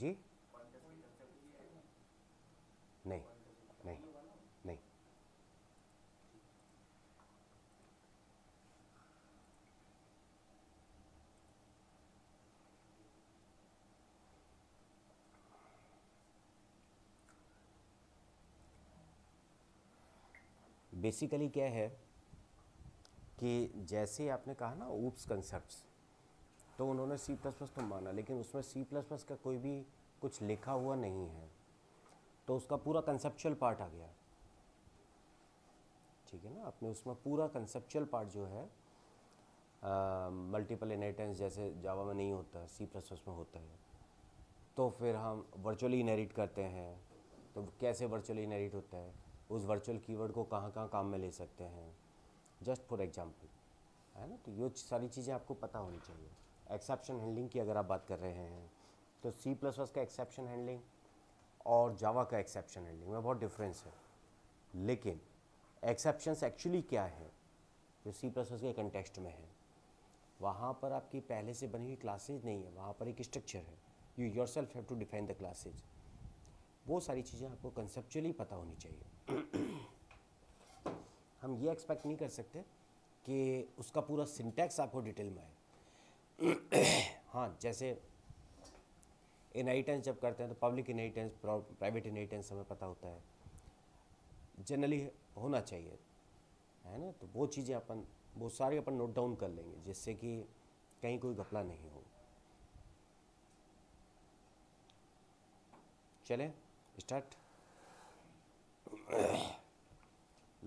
जी नहीं नहीं नहीं बेसिकली क्या है कि जैसे आपने कहा ना ऊप्स कंसेप्ट्स तो उन्होंने सी प्लस प्लस तो माना लेकिन उसमें सी प्लस प्लस का कोई भी कुछ लिखा हुआ नहीं है तो उसका पूरा कंसेप्चुअल पार्ट आ गया ठीक है ना आपने उसमें पूरा कंसेप्चुअल पार्ट जो है मल्टीपल इनहेरिटेंस जैसे जावा में नहीं होता सी प्लस प्लस में होता है तो फिर हम वर्चुअली इनहेरिट करते हैं तो कैसे वर्चुअली इनहेरिट होता है उस वर्चुअल कीवर्ड को कहाँ कहाँ काम में ले सकते हैं जस्ट फॉर एग्जांपल है ना तो ये सारी चीज़ें आपको पता होनी चाहिए एक्सेप्शन हैंडलिंग की अगर आप बात कर रहे हैं तो सी प्लस प्लस का एक्सेप्शन हैंडलिंग और जावा का एक्सेप्शन हैंडलिंग में बहुत डिफरेंस है लेकिन एक्सेप्शंस एक्चुअली क्या है जो सी प्लस प्लस के कंटेक्स्ट में है वहाँ पर आपकी पहले से बनी हुई क्लासेज नहीं है वहाँ पर एक स्ट्रक्चर है you yourself have to define the classes वो सारी चीज़ें आपको कंसेप्चुअली पता होनी चाहिए हम ये एक्सपेक्ट नहीं कर सकते कि उसका पूरा सिंटैक्स आपको डिटेल में आए हाँ जैसे इनहेरिटेंस जब करते हैं तो पब्लिक इनहेरिटेंस प्राइवेट इनहेरिटेंस हमें पता होता है जनरली होना चाहिए है ना तो वो चीज़ें अपन वो सारे अपन नोट डाउन कर लेंगे जिससे कि कहीं कोई घपला नहीं हो चले स्टार्ट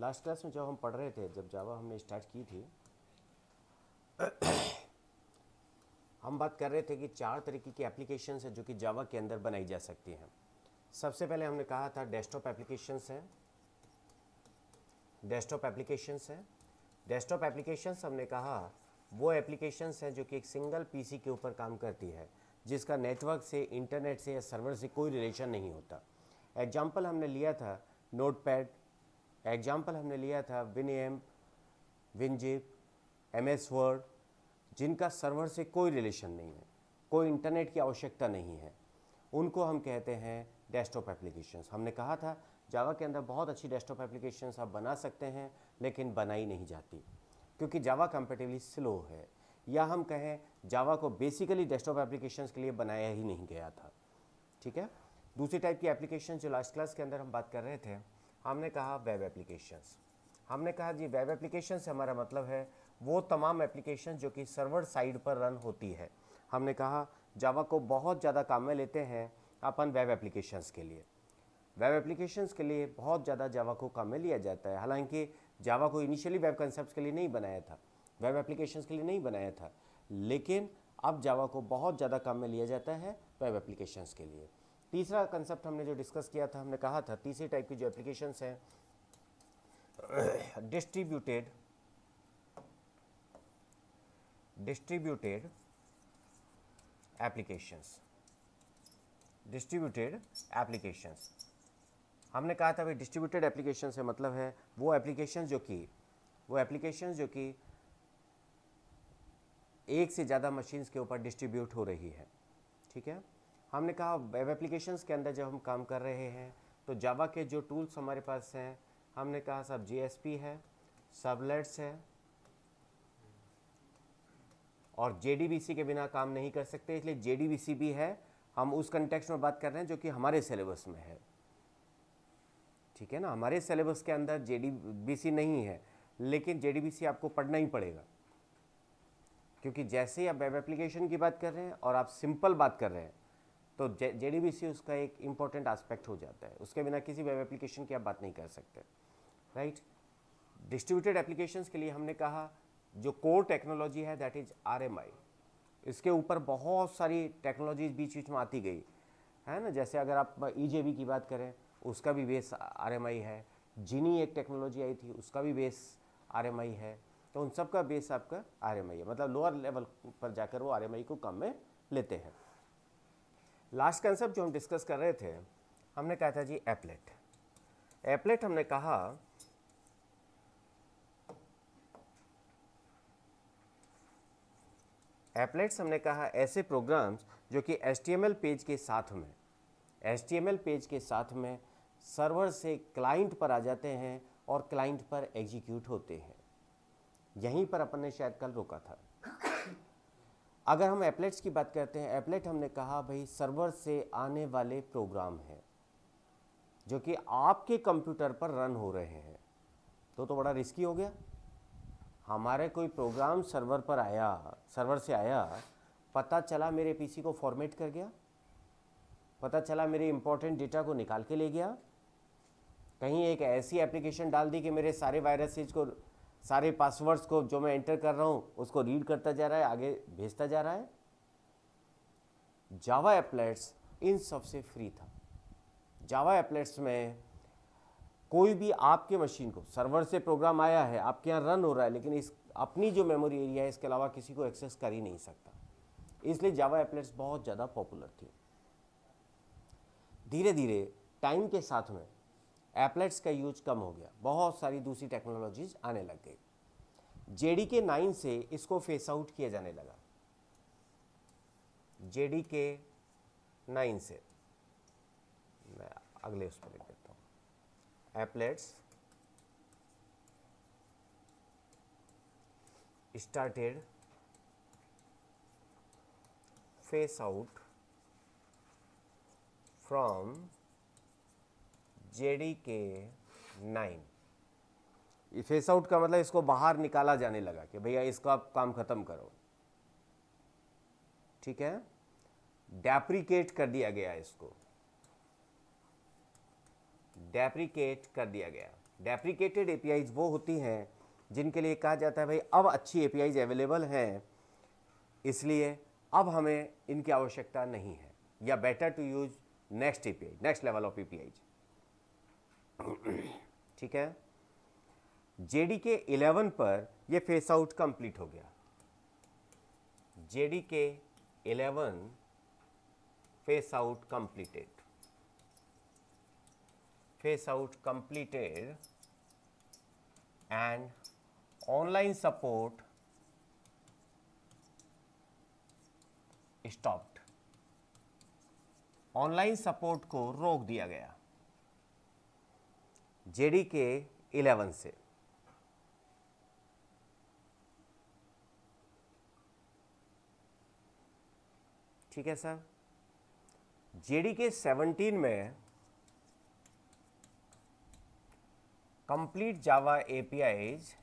लास्ट क्लास में जब हम पढ़ रहे थे जब जावा हमने स्टार्ट की थी हम बात कर रहे थे कि चार तरीके की एप्लीकेशन है जो कि जावा के अंदर बनाई जा सकती हैं सबसे पहले हमने कहा था डेस्कटॉप एप्लीकेशन है डेस्कटॉप एप्लीकेशन है डेस्कटॉप एप्लीकेशन हमने कहा वो एप्लीकेशन है जो कि एक सिंगल पी के ऊपर काम करती है जिसका नेटवर्क से इंटरनेट से या सर्वर से कोई रिलेशन नहीं होता एग्जाम्पल हमने लिया था नोट पैड एग्जाम्पल हमने लिया था विन एम विनजिप एम एस वर्ड जिनका सर्वर से कोई रिलेशन नहीं है कोई इंटरनेट की आवश्यकता नहीं है उनको हम कहते हैं डेस्कटॉप एप्लीकेशंस हमने कहा था जावा के अंदर बहुत अच्छी डेस्कटॉप एप्लीकेशंस आप बना सकते हैं लेकिन बनाई नहीं जाती क्योंकि जावा कंपेटिवली स्लो है या हम कहें जावा को बेसिकली डेस्कटॉप एप्लीकेशंस के लिए बनाया ही नहीं गया था ठीक है दूसरी टाइप की एप्लीकेशन जो लास्ट क्लास के अंदर हम बात कर रहे थे हमने कहा वेब एप्लीकेशंस हमने कहा जी वेब एप्लीकेशन से हमारा मतलब है वो तमाम एप्लीकेशन जो कि सर्वर साइड पर रन होती है हमने कहा जावा को बहुत ज़्यादा काम में लेते हैं अपन वेब एप्लीकेशंस के लिए वेब एप्लीकेशंस के लिए बहुत ज़्यादा जावा को काम में लिया जाता है हालांकि जावा को इनिशियली वेब कंसेप्ट के लिए नहीं बनाया था वेब एप्लीकेशंस के लिए नहीं बनाया था लेकिन अब जावा को बहुत ज़्यादा काम में लिया जाता है वेब एप्लीकेशंस के लिए तीसरा कंसेप्ट हमने जो डिस्कस किया था हमने कहा था तीसरी टाइप की जो एप्लीकेशंस हैं distributed distributed applications distributed applications हमने कहा था भाई डिस्ट्रीब्यूटेड एप्लीकेशन से मतलब है वो एप्लीकेशन जो कि वो एप्लीकेशन जो कि एक से ज़्यादा मशीन्स के ऊपर डिस्ट्रीब्यूट हो रही है ठीक है हमने कहा वेब एप्लीकेशंस के अंदर जब हम काम कर रहे हैं तो जावा के जो टूल्स हमारे पास हैं हमने कहा सब जीएसपी है सबलेट्स है और जे के बिना काम नहीं कर सकते इसलिए जे भी है हम उस कंटेक्स में बात कर रहे हैं जो कि हमारे सिलेबस में है ठीक है ना हमारे सिलेबस के अंदर जे नहीं है लेकिन जे आपको पढ़ना ही पड़ेगा क्योंकि जैसे ही आप वेब एप्लीकेशन की बात कर रहे हैं और आप सिंपल बात कर रहे हैं तो जेडीबीसी उसका एक इम्पॉर्टेंट आस्पेक्ट हो जाता है उसके बिना किसी वेब एप्लीकेशन की आप बात नहीं कर सकते राइट डिस्ट्रीब्यूटेड एप्लीकेशन के लिए हमने कहा जो कोर टेक्नोलॉजी है दैट इज़ आरएमआई इसके ऊपर बहुत सारी टेक्नोलॉजीज बीच बीच में आती गई है ना जैसे अगर आप ई e की बात करें उसका भी बेस आर है जिनी एक टेक्नोलॉजी आई थी उसका भी बेस आर है तो उन सब का बेस आपका आर है मतलब लोअर लेवल पर जाकर वो आर को कम में लेते हैं लास्ट कंसेप्ट जो हम डिस्कस कर रहे थे हमने कहा था जी एपलेट एपलेट हमने कहा एप्लेट्स हमने कहा ऐसे प्रोग्राम्स जो कि एस पेज के साथ में एस पेज के साथ में सर्वर से क्लाइंट पर आ जाते हैं और क्लाइंट पर एग्जीक्यूट होते हैं यहीं पर अपन ने शायद कल रोका था अगर हम एप्लेट्स की बात करते हैं एप्लेट हमने कहा भाई सर्वर से आने वाले प्रोग्राम हैं जो कि आपके कंप्यूटर पर रन हो रहे हैं तो तो बड़ा रिस्की हो गया हमारे कोई प्रोग्राम सर्वर पर आया सर्वर से आया पता चला मेरे पीसी को फॉर्मेट कर गया पता चला मेरे इम्पोर्टेंट डेटा को निकाल के ले गया कहीं एक ऐसी एप्लीकेशन डाल दी कि मेरे सारे वायरसेज को सारे पासवर्ड्स को जो मैं एंटर कर रहा हूँ उसको रीड करता जा रहा है आगे भेजता जा रहा है जावा एप्लेट्स इन सबसे फ्री था जावा एप्लेट्स में कोई भी आपके मशीन को सर्वर से प्रोग्राम आया है आपके यहाँ रन हो रहा है लेकिन इस अपनी जो मेमोरी एरिया है इसके अलावा किसी को एक्सेस कर ही नहीं सकता इसलिए जावा एप्लेट्स बहुत ज़्यादा पॉपुलर थी धीरे धीरे टाइम के साथ में एप्लेट्स का यूज कम हो गया बहुत सारी दूसरी टेक्नोलॉजीज आने लग गई जे डी के नाइन से इसको फेस आउट किया जाने लगा जे डी के नाइन से मैं अगले उस पर लिख applets started face out from JDK 9 phase out का मतलब इसको बाहर निकाला जाने लगा कि भैया इसका आप काम खत्म करो ठीक है डेप्रिकेट कर दिया गया इसको डेप्रिकेट कर दिया गया डेप्रिकेटेड ए वो होती हैं जिनके लिए कहा जाता है भाई अब अच्छी ए अवेलेबल हैं इसलिए अब हमें इनकी आवश्यकता नहीं है या better to use next a next level of a ठीक है जे डी के इलेवन पर यह फेस आउट कंप्लीट हो गया J D K eleven phase out completed face out completed and online support stopped online support ko rok diya gaya jdk 11 se ठीक है sir JD K seventeen में complete Java API is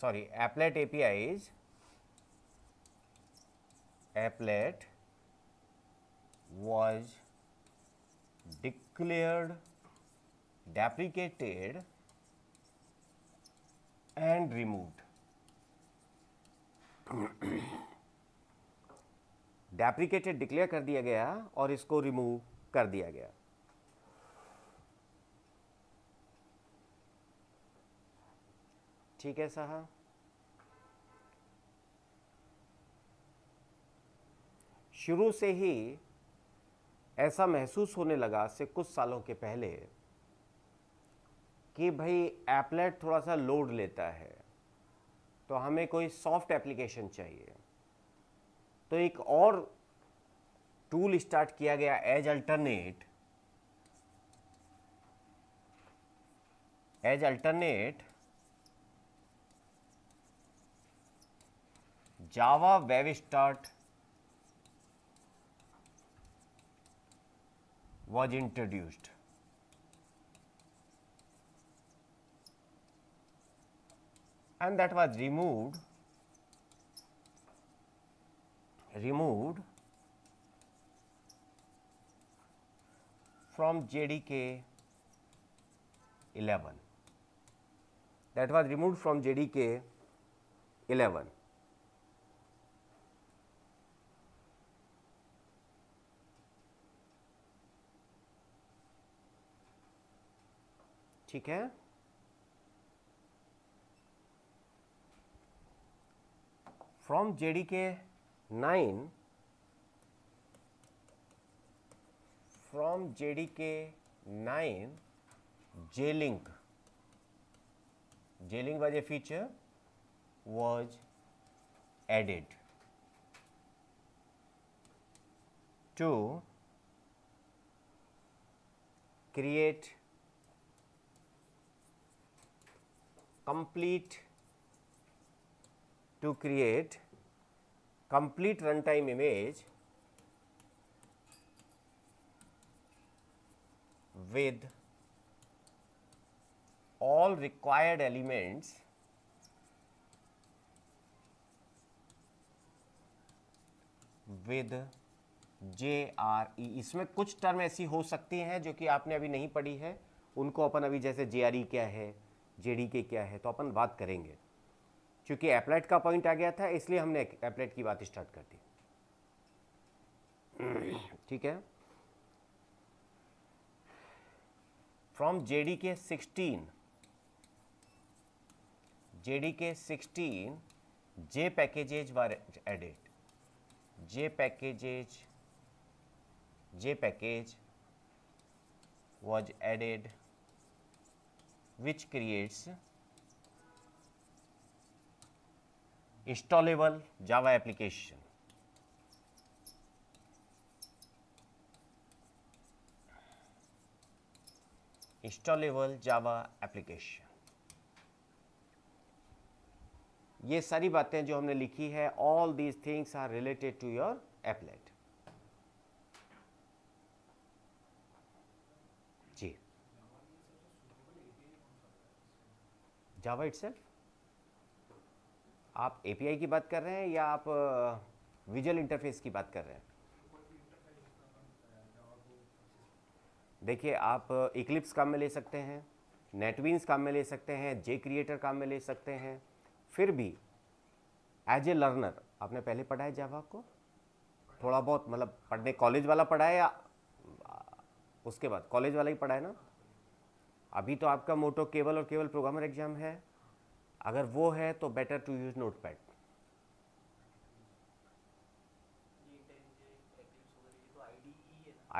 sorry applet API is applet was declared deprecated and removed. Deprecated declare कर दिया गया और इसको remove कर दिया गया ठीक है साहब शुरू से ही ऐसा महसूस होने लगा से कुछ सालों के पहले कि भाई एपलेट थोड़ा सा लोड लेता है तो हमें कोई सॉफ्ट एप्लीकेशन चाहिए तो एक और टूल स्टार्ट किया गया as alternate as alternate Java web start was introduced. and that was removed removed from JDK 11 that was removed from JDK 11 ठीक है from JD K nine from JD K nine jlink jlink was a feature was added to create complete to create complete runtime image with all required elements with J R E इसमें कुछ term ऐसी हो सकती हैं जो कि आपने अभी नहीं पढ़ी है उनको अपन अभी जैसे जे आर ई क्या है जे क्या है तो अपन बात करेंगे क्योंकि एप्लेट का पॉइंट आ गया था इसलिए हमने एप्लेट की बात स्टार्ट कर दी ठीक है from JD K sixteen JD K sixteen J packages were added J packages J package was added which creates installable Java application. installable Java application. ये सारी बातें जो हमने लिखी है all these things are related to your applet Java itself आप API की बात कर रहे हैं या आप विजुअल uh, इंटरफेस की बात कर रहे हैं देखिए आप इक्लिप्स uh, काम में ले सकते हैं नेटविंस काम में ले सकते हैं जे क्रिएटर काम में ले सकते हैं फिर भी एज ए लर्नर आपने पहले पढ़ा है जावा को थोड़ा बहुत मतलब पढ़ने कॉलेज वाला पढ़ा है या uh, उसके बाद कॉलेज वाला ही पढ़ा है ना अभी तो आपका मोटो केवल और केवल प्रोग्रामर एग्जाम है अगर वो है तो better to use notepad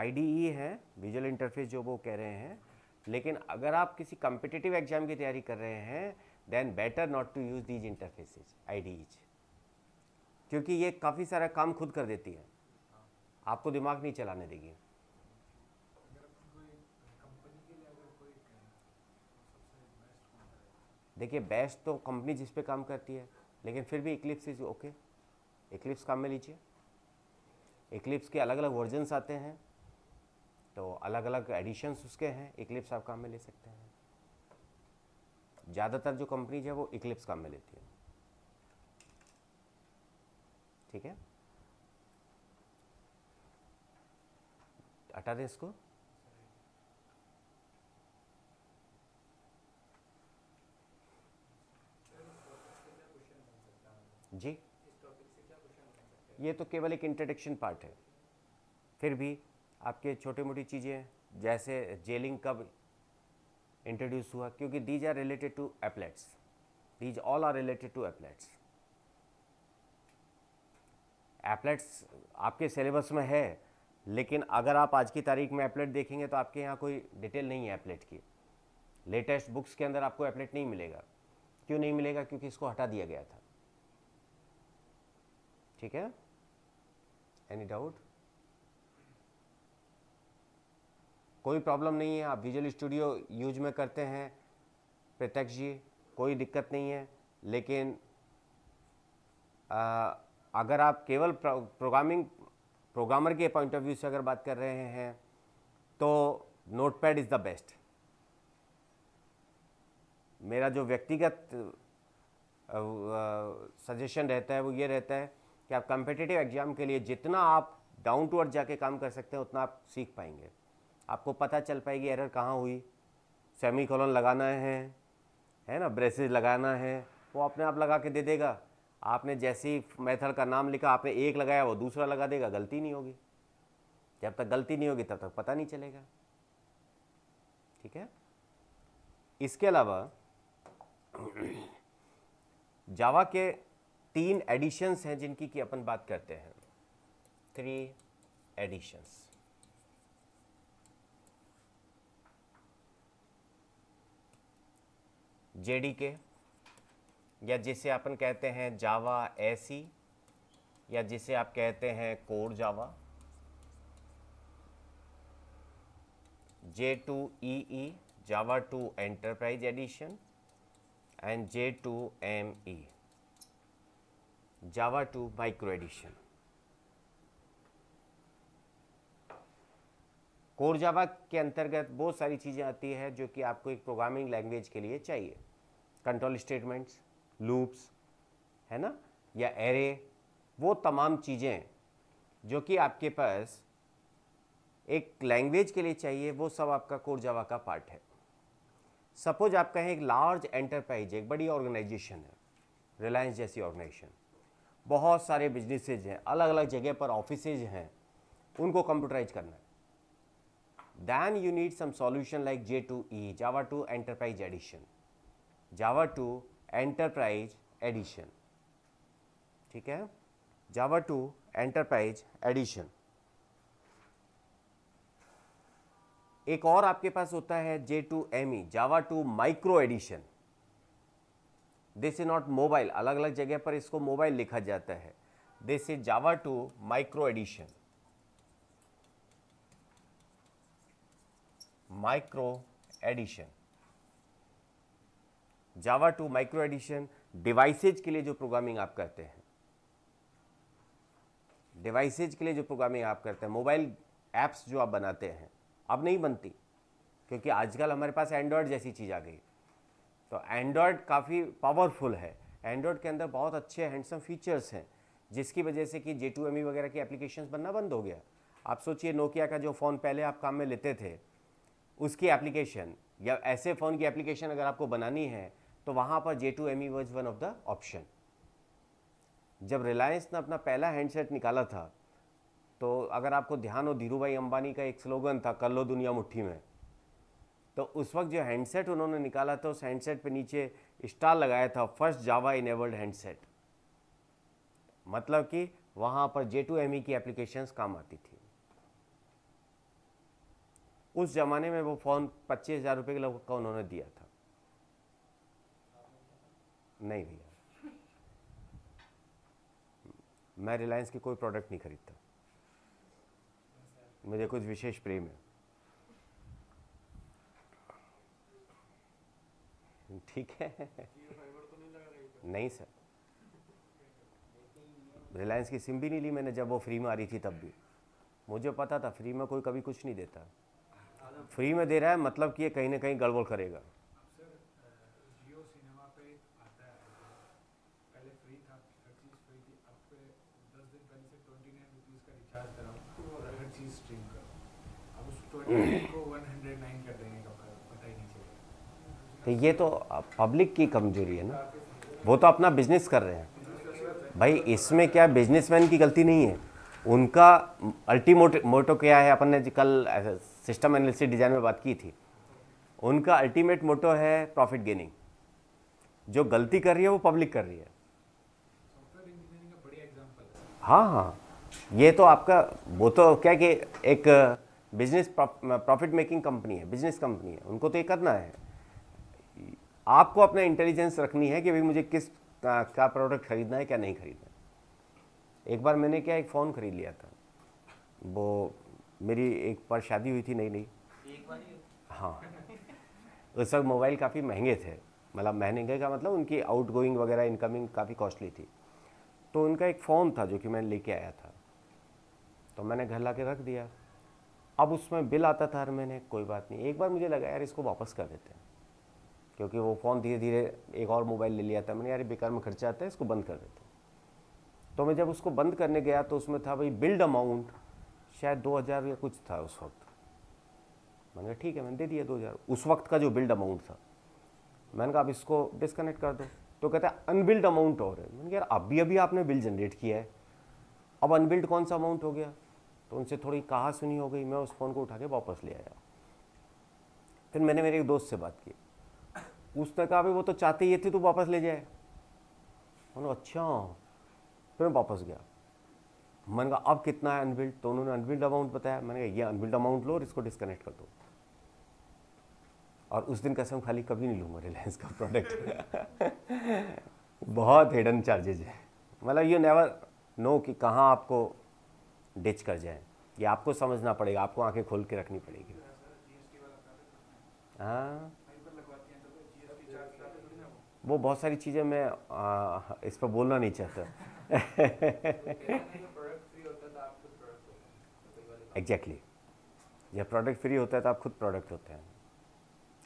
I है विजुअल इंटरफेस जो वो कह रहे हैं लेकिन अगर आप किसी कम्पिटिटिव एग्जाम की तैयारी कर रहे हैं then better not to use these interface I D Es क्योंकि ये काफ़ी सारा काम खुद कर देती है आपको दिमाग नहीं चलाने देगी देखिए बेस्ट तो कंपनी जिस पे काम करती है लेकिन फिर भी इक्लिप्स इज ओके इक्लिप्स काम में लीजिए इक्लिप्स के अलग अलग वर्जन्स आते हैं तो अलग अलग एडिशंस उसके हैं इक्लिप्स आप काम में ले सकते हैं ज़्यादातर जो कंपनीज है वो इक्लिप्स काम में लेती है ठीक है हटा दें इसको जी ये तो केवल एक इंट्रोडक्शन पार्ट है फिर भी आपके छोटे मोटी चीज़ें जैसे जेलिंग कब इंट्रोड्यूस हुआ क्योंकि these are related to applets these all are related to applets applets आपके सिलेबस में है लेकिन अगर आप आज की तारीख में एप्लेट देखेंगे तो आपके यहाँ कोई डिटेल नहीं है एप्लेट की लेटेस्ट बुक्स के अंदर आपको एप्लेट नहीं मिलेगा क्यों नहीं मिलेगा क्योंकि इसको हटा दिया गया था ठीक है एनी डाउट कोई प्रॉब्लम नहीं है आप विजुअल स्टूडियो यूज में करते हैं प्रत्यक्ष जी कोई दिक्कत नहीं है लेकिन आ, अगर आप केवल प्रोग्रामिंग प्रोग्रामर के पॉइंट ऑफ व्यू से अगर बात कर रहे हैं तो नोटपैड इज़ द बेस्ट मेरा जो व्यक्तिगत सजेशन रहता है वो ये रहता है कि आप कंपिटेटिव एग्जाम के लिए जितना आप डाउन टू अर्थ जाके काम कर सकते हैं उतना आप सीख पाएंगे आपको पता चल पाएगी एरर कहाँ हुई सेमी कॉलन लगाना है है ना ब्रेसेज लगाना है वो अपने आप लगा के दे देगा आपने जैसे ही मेथड का नाम लिखा आपने एक लगाया वो दूसरा लगा देगा गलती नहीं होगी जब तक गलती नहीं होगी तब तक पता नहीं चलेगा ठीक है इसके अलावा जावा के तीन एडिशंस हैं जिनकी की अपन बात करते हैं थ्री एडिशंस जेडीके के या जिसे अपन कहते हैं जावा एसी e, या जिसे आप कहते हैं core Java J two E E Java two enterprise edition and J two M E Java 2 micro edition. Core Java के अंतर्गत बहुत सारी चीज़ें आती है जो कि आपको एक प्रोग्रामिंग लैंग्वेज के लिए चाहिए कंट्रोल स्टेटमेंट्स लूप्स है ना या एरे वो तमाम चीज़ें जो कि आपके पास एक लैंग्वेज के लिए चाहिए वो सब आपका कोर जावा का पार्ट है सपोज आप कहें एक लार्ज एंटरप्राइज एक बड़ी ऑर्गेनाइजेशन है रिलायंस जैसी ऑर्गेनाइजेशन बहुत सारे बिजनेसेज हैं अलग अलग जगह पर ऑफिस हैं उनको कंप्यूटराइज करना है then you need some solution like J two E Java two enterprise edition Java two enterprise edition ठीक है जावा टू एंटरप्राइज एडिशन एक और आपके पास होता है J two M E Java two micro edition this is not mobile अलग अलग जगह पर इसको मोबाइल लिखा जाता है this is Java two micro edition micro edition Java two micro edition devices के लिए जो प्रोग्रामिंग आप करते हैं डिवाइसेज के लिए जो प्रोग्रामिंग आप करते हैं मोबाइल एप्स जो आप बनाते हैं अब नहीं बनती क्योंकि आजकल हमारे पास एंड्रॉयड जैसी चीज़ आ गई तो एंड्रॉयड काफ़ी पावरफुल है एंड्रॉयड के अंदर बहुत अच्छे हैंडसम फीचर्स हैं जिसकी वजह से कि जे टू एम ई वगैरह की एप्लीकेशन बनना बंद हो गया आप सोचिए नोकिया का जो फ़ोन पहले आप काम में लेते थे उसकी एप्लीकेशन या ऐसे फ़ोन की एप्लीकेशन अगर आपको बनानी है तो वहाँ पर J two M E was one of the option जब रिलायंस ने अपना पहला हैंडसेट निकाला था तो अगर आपको ध्यान हो धीरू भाई अंबानी का एक स्लोगन था कर लो दुनिया मुट्ठी में तो उस वक्त जो हैंडसेट उन्होंने निकाला था उस हैंडसेट पे नीचे स्टार लगाया था फर्स्ट जावा इनेबल्ड हैंडसेट मतलब कि वहां पर जे टू एम ई की एप्लीकेशन काम आती थी उस ज़माने में वो फ़ोन पच्चीस हज़ार रुपये के लगभग का उन्होंने दिया था नहीं भैया मैं रिलायंस की कोई प्रोडक्ट नहीं खरीदता मुझे कुछ विशेष प्रेम है ठीक है तो नहीं सर रिलायंस की सिम भी नहीं ली मैंने जब वो फ्री में आ रही थी तब भी मुझे पता था फ्री में कोई कभी कुछ नहीं देता फ्री में दे रहा है मतलब कि ये कहीं ना कहीं गड़बड़ करेगा Mm-hmm. तो ये तो पब्लिक की कमजोरी है ना वो तो अपना बिजनेस कर रहे हैं भाई इसमें क्या बिजनेसमैन की गलती नहीं है उनका अल्टीमोट मोटो क्या है अपन ने कल सिस्टम एनालिसिस डिज़ाइन में बात की थी उनका अल्टीमेट मोटो है प्रॉफिट गेनिंग जो गलती कर रही है वो पब्लिक कर रही है हाँ हाँ ये तो आपका वो तो क्या कि एक बिजनेस प्रॉफिट मेकिंग कंपनी है बिजनेस कंपनी है उनको तो ये करना है आपको अपना इंटेलिजेंस रखनी है कि भाई मुझे किस का, प्रोडक्ट खरीदना है क्या नहीं खरीदना है एक बार मैंने क्या एक फ़ोन खरीद लिया था वो मेरी एक पर शादी हुई थी नहीं नहीं हाँ उस वक्त मोबाइल काफ़ी महंगे थे मतलब महंगे का मतलब उनकी आउट गोइंग वगैरह इनकमिंग काफ़ी कॉस्टली थी तो उनका एक फ़ोन था जो कि मैं लेके आया था तो मैंने घर ला के रख दिया अब उसमें बिल आता था हर महीने कोई बात नहीं एक बार मुझे लगा यार इसको वापस कर देते हैं क्योंकि वो फ़ोन धीरे धीरे एक और मोबाइल ले लिया था मैंने यार बेकार में खर्चा आता है इसको बंद कर देते हैं तो मैं जब उसको बंद करने गया तो उसमें था भाई बिल्ड अमाउंट शायद दो हज़ार या कुछ था उस वक्त मैंने कहा ठीक है मैंने दे दिया दो हज़ार उस वक्त का जो बिल्ड अमाउंट था मैंने कहा आप इसको डिसकनेक्ट कर दो तो कहते हैं अनबिल्ड अमाउंट और है मैंने कहा यार अभी अभी आपने बिल जनरेट किया है अब अनबिल्ड कौन सा अमाउंट हो गया तो उनसे थोड़ी कहा सुनी हो गई मैं उस फ़ोन को उठा के वापस ले आया फिर मैंने मेरे एक दोस्त से बात की उसने कहा भी वो तो चाहते ये थे तो वापस ले जाए उन्होंने अच्छा फिर मैं वापस गया मैंने कहा अब कितना है अनबिल्ड तो उन्होंने अनबिल्ड अमाउंट बताया मैंने कहा ये अनबिल्ड अमाउंट लो और इसको डिस्कनेक्ट कर दो और उस दिन कसम खाली कभी नहीं लूँगा रिलायंस का प्रोडक्ट बहुत हिडन चार्जेज है मतलब यू नेवर नो कि कहाँ आपको डिच कर जाए ये आपको समझना पड़ेगा आपको आंखें खोल के रखनी पड़ेगी हाँ वो बहुत सारी चीज़ें मैं आ, इस पर बोलना नहीं चाहता एग्जैक्टली exactly. जब प्रोडक्ट फ्री होता है तो आप खुद प्रोडक्ट होते हैं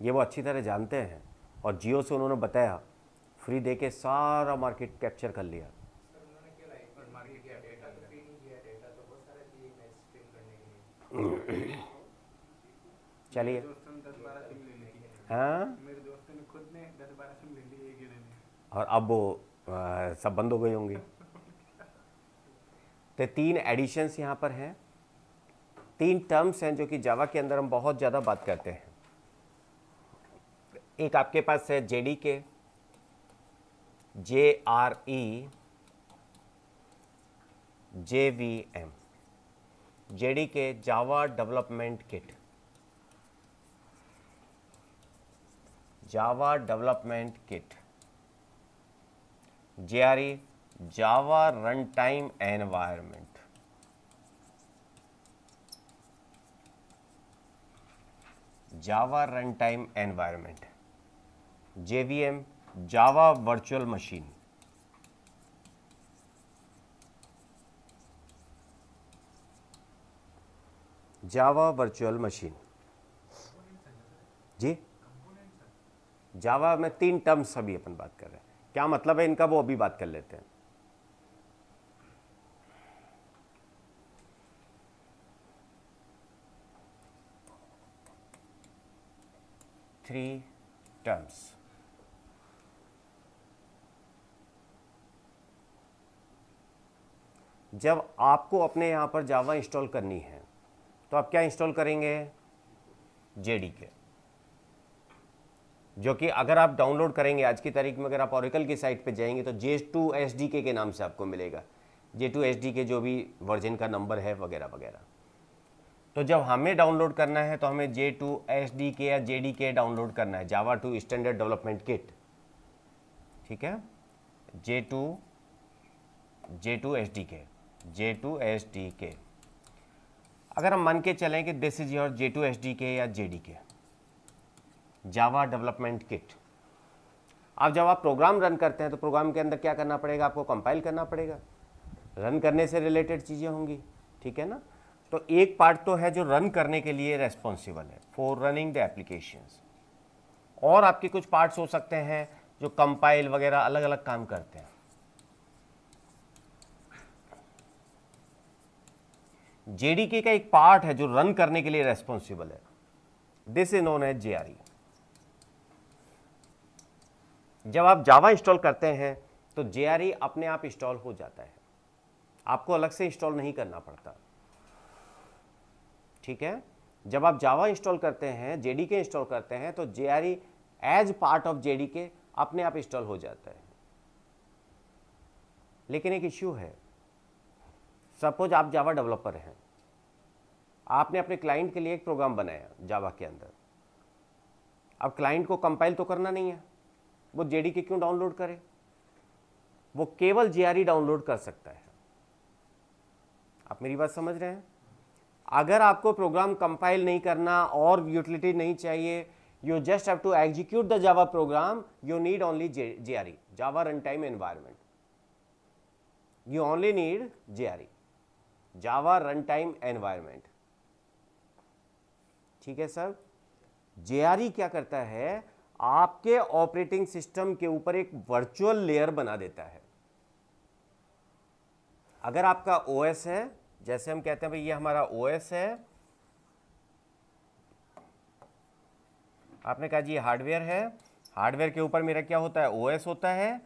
ये वो अच्छी तरह जानते हैं और जियो से उन्होंने बताया फ्री दे के सारा मार्केट कैप्चर कर लिया तो चलिए हाँ और अब वो आ, सब बंद हो गए होंगे तो तीन एडिशंस यहाँ पर हैं तीन टर्म्स हैं जो कि जावा के अंदर हम बहुत ज़्यादा बात करते हैं एक आपके पास है J D K J R E J V M J D K Java development kit Java development kit J R Java run time environment Java run time environment JVM Java virtual machine Java virtual machine जी Java में तीन terms अभी अपन बात कर रहे हैं क्या मतलब है इनका वो अभी बात कर लेते हैं थ्री टर्म्स जब आपको अपने यहां पर जावा इंस्टॉल करनी है तो आप क्या इंस्टॉल करेंगे जेडी के जो कि अगर आप डाउनलोड करेंगे आज की तारीख में अगर आप ऑरिकल की साइट पे जाएंगे तो जे टू एस डी के, के नाम से आपको मिलेगा जे टू एस डी के जो भी वर्जन का नंबर है वगैरह वगैरह तो जब हमें डाउनलोड करना है तो हमें जे टू एस डी के या जे डी के डाउनलोड करना है Java two standard development kit ठीक है J two J two S D K J two S D के अगर हम मान के चलें कि this is your J two S D K या जे D K Java development kit आप जब आप प्रोग्राम रन करते हैं तो प्रोग्राम के अंदर क्या करना पड़ेगा आपको कंपाइल करना पड़ेगा रन करने से रिलेटेड चीज़ें होंगी ठीक है ना तो एक पार्ट तो है जो रन करने के लिए रेस्पॉन्सिबल है फॉर रनिंग द एप्लीकेशंस और आपके कुछ पार्ट्स हो सकते हैं जो कंपाइल वगैरह अलग अलग काम करते हैं जेडीके का एक पार्ट है जो रन करने के लिए रेस्पॉन्सिबल है this is known as E जब आप जावा इंस्टॉल करते हैं तो जे e अपने आप इंस्टॉल हो जाता है आपको अलग से इंस्टॉल नहीं करना पड़ता ठीक है जब आप जावा इंस्टॉल करते हैं के इंस्टॉल करते हैं तो J R as part of के अपने आप इंस्टॉल हो जाता है लेकिन एक इश्यू है सपोज आप जावा डेवलपर हैं आपने अपने क्लाइंट के लिए एक प्रोग्राम बनाया जावा के अंदर अब क्लाइंट को कंपाइल तो करना नहीं है वो के क्यों डाउनलोड करे वो केवल जे आर ई डाउनलोड कर सकता है आप मेरी बात समझ रहे हैं अगर आपको प्रोग्राम कंपाइल नहीं करना और यूटिलिटी नहीं चाहिए you just have to execute the Java program you need only J R E Java run time environment you only need J R E Java run time environment ठीक है sir ई e क्या करता है आपके operating system के ऊपर एक virtual layer बना देता है अगर आपका ओएस है जैसे हम कहते हैं भाई ये हमारा ओएस है आपने कहा जी हार्डवेयर है हार्डवेयर के ऊपर मेरा क्या होता है ओएस होता है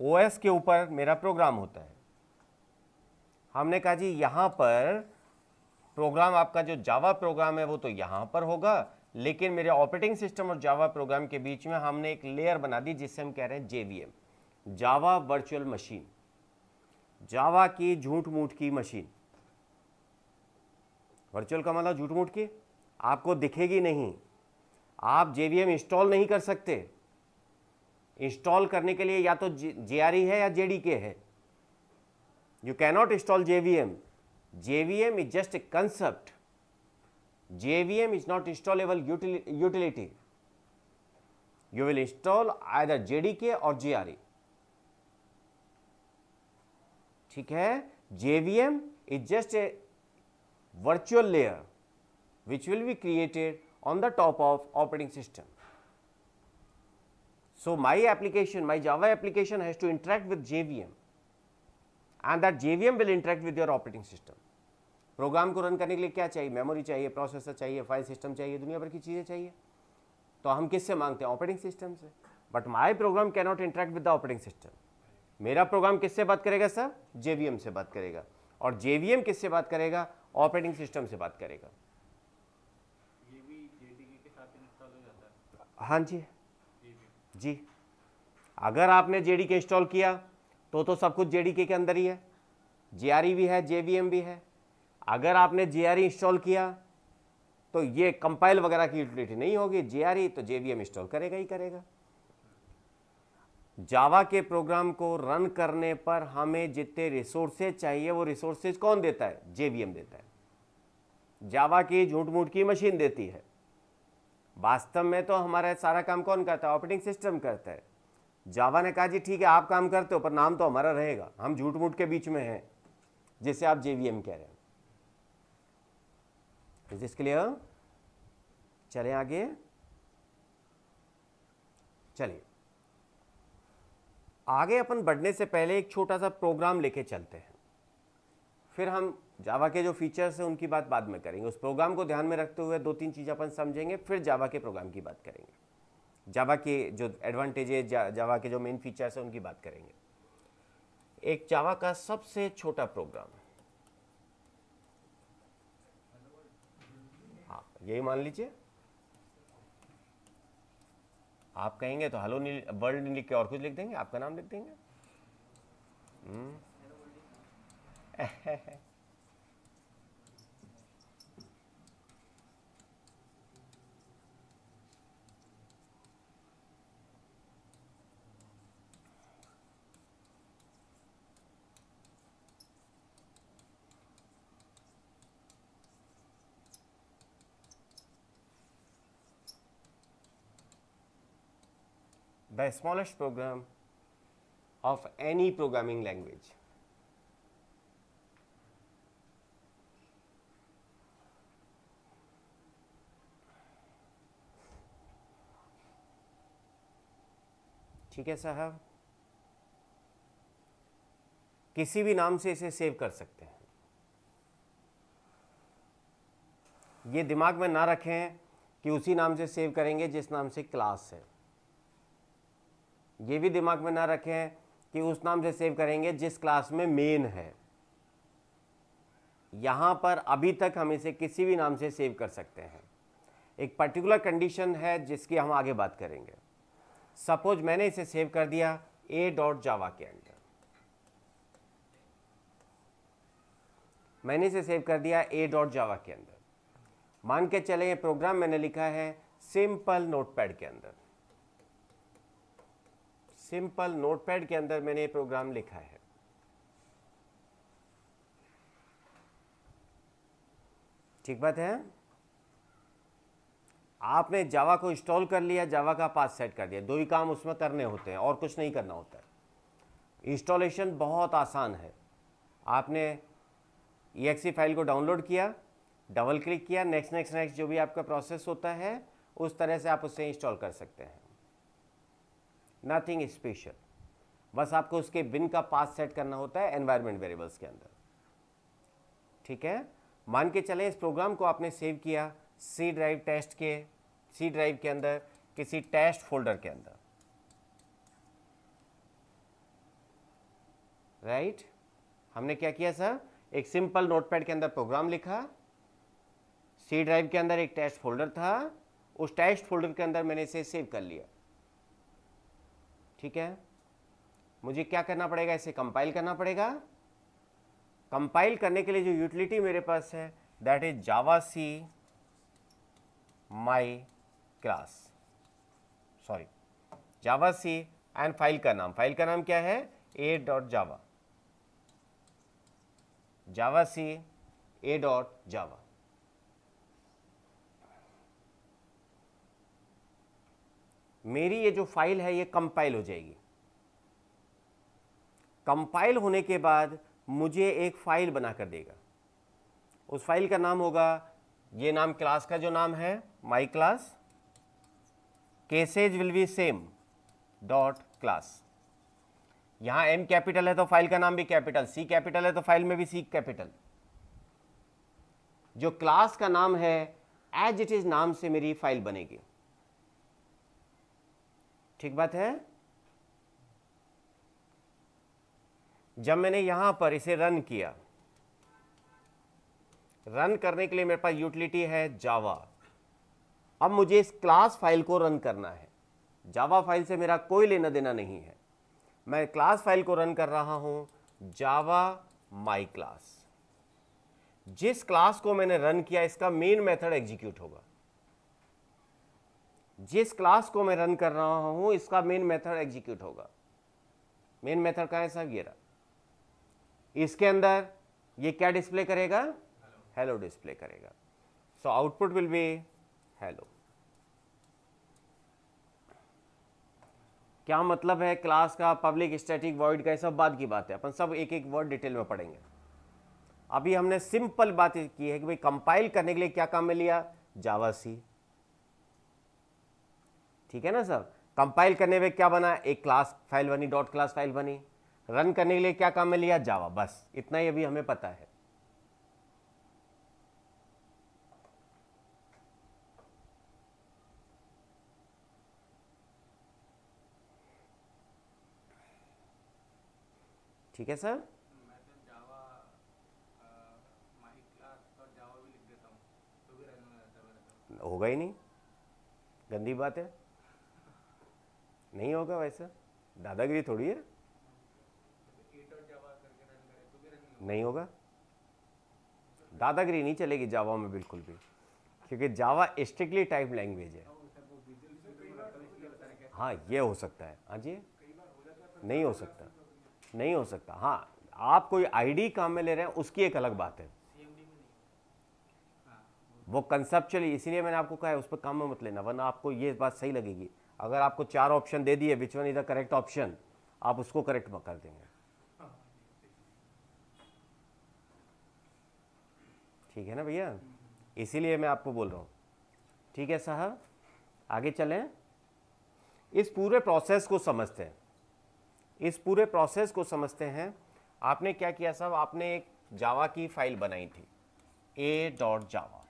ओएस के ऊपर मेरा प्रोग्राम होता है हमने कहा जी यहां पर प्रोग्राम आपका जो जावा प्रोग्राम है वो तो यहां पर होगा लेकिन मेरे ऑपरेटिंग सिस्टम और जावा प्रोग्राम के बीच में हमने एक लेयर बना दी जिससे हम कह रहे हैं JVM Java virtual machine Java की झूठ मूठ की मशीन वर्चुअल का मतलब झूठ मूठ की आपको दिखेगी नहीं आप जेवीएम इंस्टॉल नहीं कर सकते इंस्टॉल करने के लिए या तो जे है या जे है you cannot install JVM JVM is just a concept JVM is not installable utility. You will install either JDK or JRE. ठीक है JVM is just a virtual layer which will be created on the top of operating system. So, my application, my Java application has to interact with JVM and that JVM will interact with your operating system. Program को run करने के लिए क्या चाहिए memory चाहिए processor चाहिए file system चाहिए दुनिया भर की चीज़ें चाहिए तो हम किससे मांगते हैं ऑपरेटिंग सिस्टम से but my program not interact with the operating system मेरा प्रोग्राम किससे बात करेगा सर जे से बात करेगा और जे किससे बात करेगा ऑपरेटिंग सिस्टम से बात करेगा हाँ जी जी अगर आपने जे इंस्टॉल किया तो तो सब कुछ जे के अंदर ही है जे भी है जे भी है अगर आपने जे इंस्टॉल e किया तो ये कंपाइल वगैरह की यूटिलिटी नहीं होगी जे e तो जे इंस्टॉल करेगा ही करेगा जावा के प्रोग्राम को रन करने पर हमें जितने रिसोर्सेज चाहिए वो रिसोर्सेज कौन देता है जेवीएम देता है जावा की झूठ मूठ की मशीन देती है वास्तव में तो हमारा सारा काम कौन करता है ऑपरेटिंग सिस्टम करता है जावा ने कहा जी ठीक है आप काम करते हो पर नाम तो हमारा रहेगा हम झूठ मूठ के बीच में हैं जिसे आप जेवीएम कह रहे हैं इज दिस क्लियर चले आगे चलिए आगे अपन बढ़ने से पहले एक छोटा सा प्रोग्राम लेके चलते हैं फिर हम जावा के जो फीचर्स हैं उनकी बात बाद में करेंगे उस प्रोग्राम को ध्यान में रखते हुए दो तीन चीज़ अपन समझेंगे फिर जावा के प्रोग्राम की बात करेंगे जावा के जो एडवांटेजेज जावा के जो मेन फीचर्स हैं उनकी बात करेंगे एक जावा का सबसे छोटा प्रोग्राम है यही मान लीजिए आप कहेंगे तो हेलो वर्ल्ड लिख के और कुछ लिख देंगे आपका नाम लिख देंगे हम्म। the smallest program of any programming language. ठीक है साहब किसी भी नाम से इसे सेव कर सकते हैं ये दिमाग में ना रखें कि उसी नाम से सेव करेंगे जिस नाम से क्लास है ये भी दिमाग में ना रखें कि उस नाम से सेव करेंगे जिस क्लास में मेन है यहाँ पर अभी तक हम इसे किसी भी नाम से सेव कर सकते हैं एक पर्टिकुलर कंडीशन है जिसकी हम आगे बात करेंगे सपोज मैंने इसे सेव कर दिया ए डॉट जावा के अंदर मैंने इसे सेव कर दिया ए डॉट जावा के अंदर मान के चले ये प्रोग्राम मैंने लिखा है सिंपल नोटपैड के अंदर सिंपल नोटपैड के अंदर मैंने प्रोग्राम लिखा है ठीक बात है आपने जावा को इंस्टॉल कर लिया जावा का पास सेट कर दिया दो ही काम उसमें करने होते हैं और कुछ नहीं करना होता है इंस्टॉलेशन बहुत आसान है आपने ई फाइल को डाउनलोड किया डबल क्लिक किया नेक्स्ट नेक्स्ट नेक्स्ट जो भी आपका प्रोसेस होता है उस तरह से आप उसे इंस्टॉल कर सकते हैं नथिंग स्पेशल बस आपको उसके बिन का पास सेट करना होता है एनवायरमेंट वेरिएबल्स के अंदर ठीक है मान के चले इस प्रोग्राम को आपने सेव किया सी ड्राइव टेस्ट के सी ड्राइव के अंदर किसी टेस्ट फोल्डर के अंदर राइट right? हमने क्या किया सर एक सिंपल नोटपैड के अंदर प्रोग्राम लिखा सी ड्राइव के अंदर एक टेस्ट फोल्डर था उस टेस्ट फोल्डर के अंदर मैंने इसे सेव कर लिया ठीक है मुझे क्या करना पड़ेगा इसे कंपाइल करना पड़ेगा कंपाइल करने के लिए जो यूटिलिटी मेरे पास है that is javac my class sorry javac and file का नाम फाइल का नाम क्या है ए डॉट जावा जावा सी ए डॉट जावा मेरी ये जो फाइल है ये कंपाइल हो जाएगी कंपाइल होने के बाद मुझे एक फ़ाइल बना कर देगा उस फाइल का नाम होगा ये नाम क्लास का जो नाम है my class cases will be same dot class यहां एम कैपिटल है तो फाइल का नाम भी कैपिटल सी कैपिटल है तो फाइल में भी सी कैपिटल जो क्लास का नाम है एज इट इज़ नाम से मेरी फाइल बनेगी ठीक बात है जब मैंने यहां पर इसे रन किया रन करने के लिए मेरे पास यूटिलिटी है जावा अब मुझे इस क्लास फाइल को रन करना है जावा फाइल से मेरा कोई लेना देना नहीं है मैं क्लास फाइल को रन कर रहा हूं जावा माई क्लास जिस क्लास को मैंने रन किया इसका मेन मेथड एग्जीक्यूट होगा जिस क्लास को मैं रन कर रहा हूं इसका मेन मेथड एग्जीक्यूट होगा मेन मेथड कहा है सब ये रहा इसके अंदर ये क्या डिस्प्ले करेगा हेलो डिस्प्ले करेगा so output will be hello क्या मतलब है क्लास का पब्लिक स्टैटिक वर्ड का सब बात की बात है अपन सब एक एक वर्ड डिटेल में पढ़ेंगे अभी हमने सिंपल बात की है कि भाई कंपाइल करने के लिए क्या काम में लिया जावा सी ठीक है ना सर कंपाइल करने में क्या बना एक क्लास फाइल बनी डॉट क्लास फाइल बनी रन करने के लिए क्या काम में लिया जावा बस इतना ही अभी हमें पता है ठीक है सर होगा तो ही तो तो। नहीं गंदी बात है नहीं होगा वैसा दादागिरी थोड़ी है नहीं होगा दादागिरी नहीं चलेगी जावा में बिल्कुल भी क्योंकि जावा स्ट्रिक्टली टाइप लैंग्वेज है हाँ ये हो सकता है हाँ जी नहीं हो सकता नहीं हो सकता हाँ आप कोई आईडी काम में ले रहे हैं उसकी एक अलग बात है वो कंसेप्चुअली इसीलिए मैंने आपको कहा है उस पर काम में मत लेना वरना आपको ये बात सही लगेगी अगर आपको चार ऑप्शन दे दिए which one is the correct option आप उसको करेक्ट कर देंगे ठीक है ना भैया इसीलिए मैं आपको बोल रहा हूँ ठीक है साहब आगे चलें इस पूरे प्रोसेस को समझते हैं इस पूरे प्रोसेस को समझते हैं आपने क्या किया साहब आपने एक जावा की फाइल बनाई थी ए डॉट जावा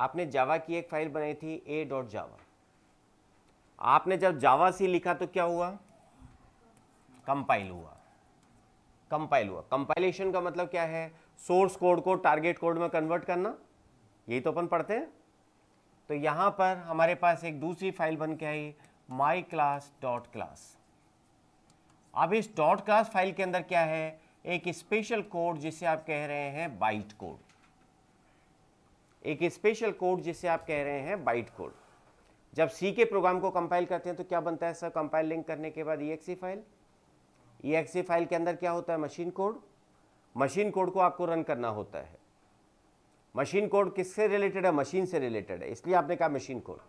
आपने जावा की एक फाइल बनाई थी ए डॉट जावा आपने जब जावा सी लिखा तो क्या हुआ कंपाइल हुआ कंपाइल हुआ कंपाइलेशन का मतलब क्या है सोर्स कोड को टारगेट कोड में कन्वर्ट करना यही तो अपन पढ़ते हैं तो यहां पर हमारे पास एक दूसरी फाइल बन के आई माई क्लास डॉट क्लास अब इस डॉट क्लास फाइल के अंदर क्या है एक स्पेशल कोड जिसे आप कह रहे हैं बाइट कोड एक स्पेशल कोड जिसे आप कह रहे हैं बाइट कोड जब सी के प्रोग्राम को कंपाइल करते हैं तो क्या बनता है सर कंपाइल लिंक करने के बाद ई फाइल ई फाइल के अंदर क्या होता है मशीन कोड मशीन कोड को आपको रन करना होता है मशीन कोड किससे रिलेटेड है मशीन से रिलेटेड है इसलिए आपने कहा मशीन कोड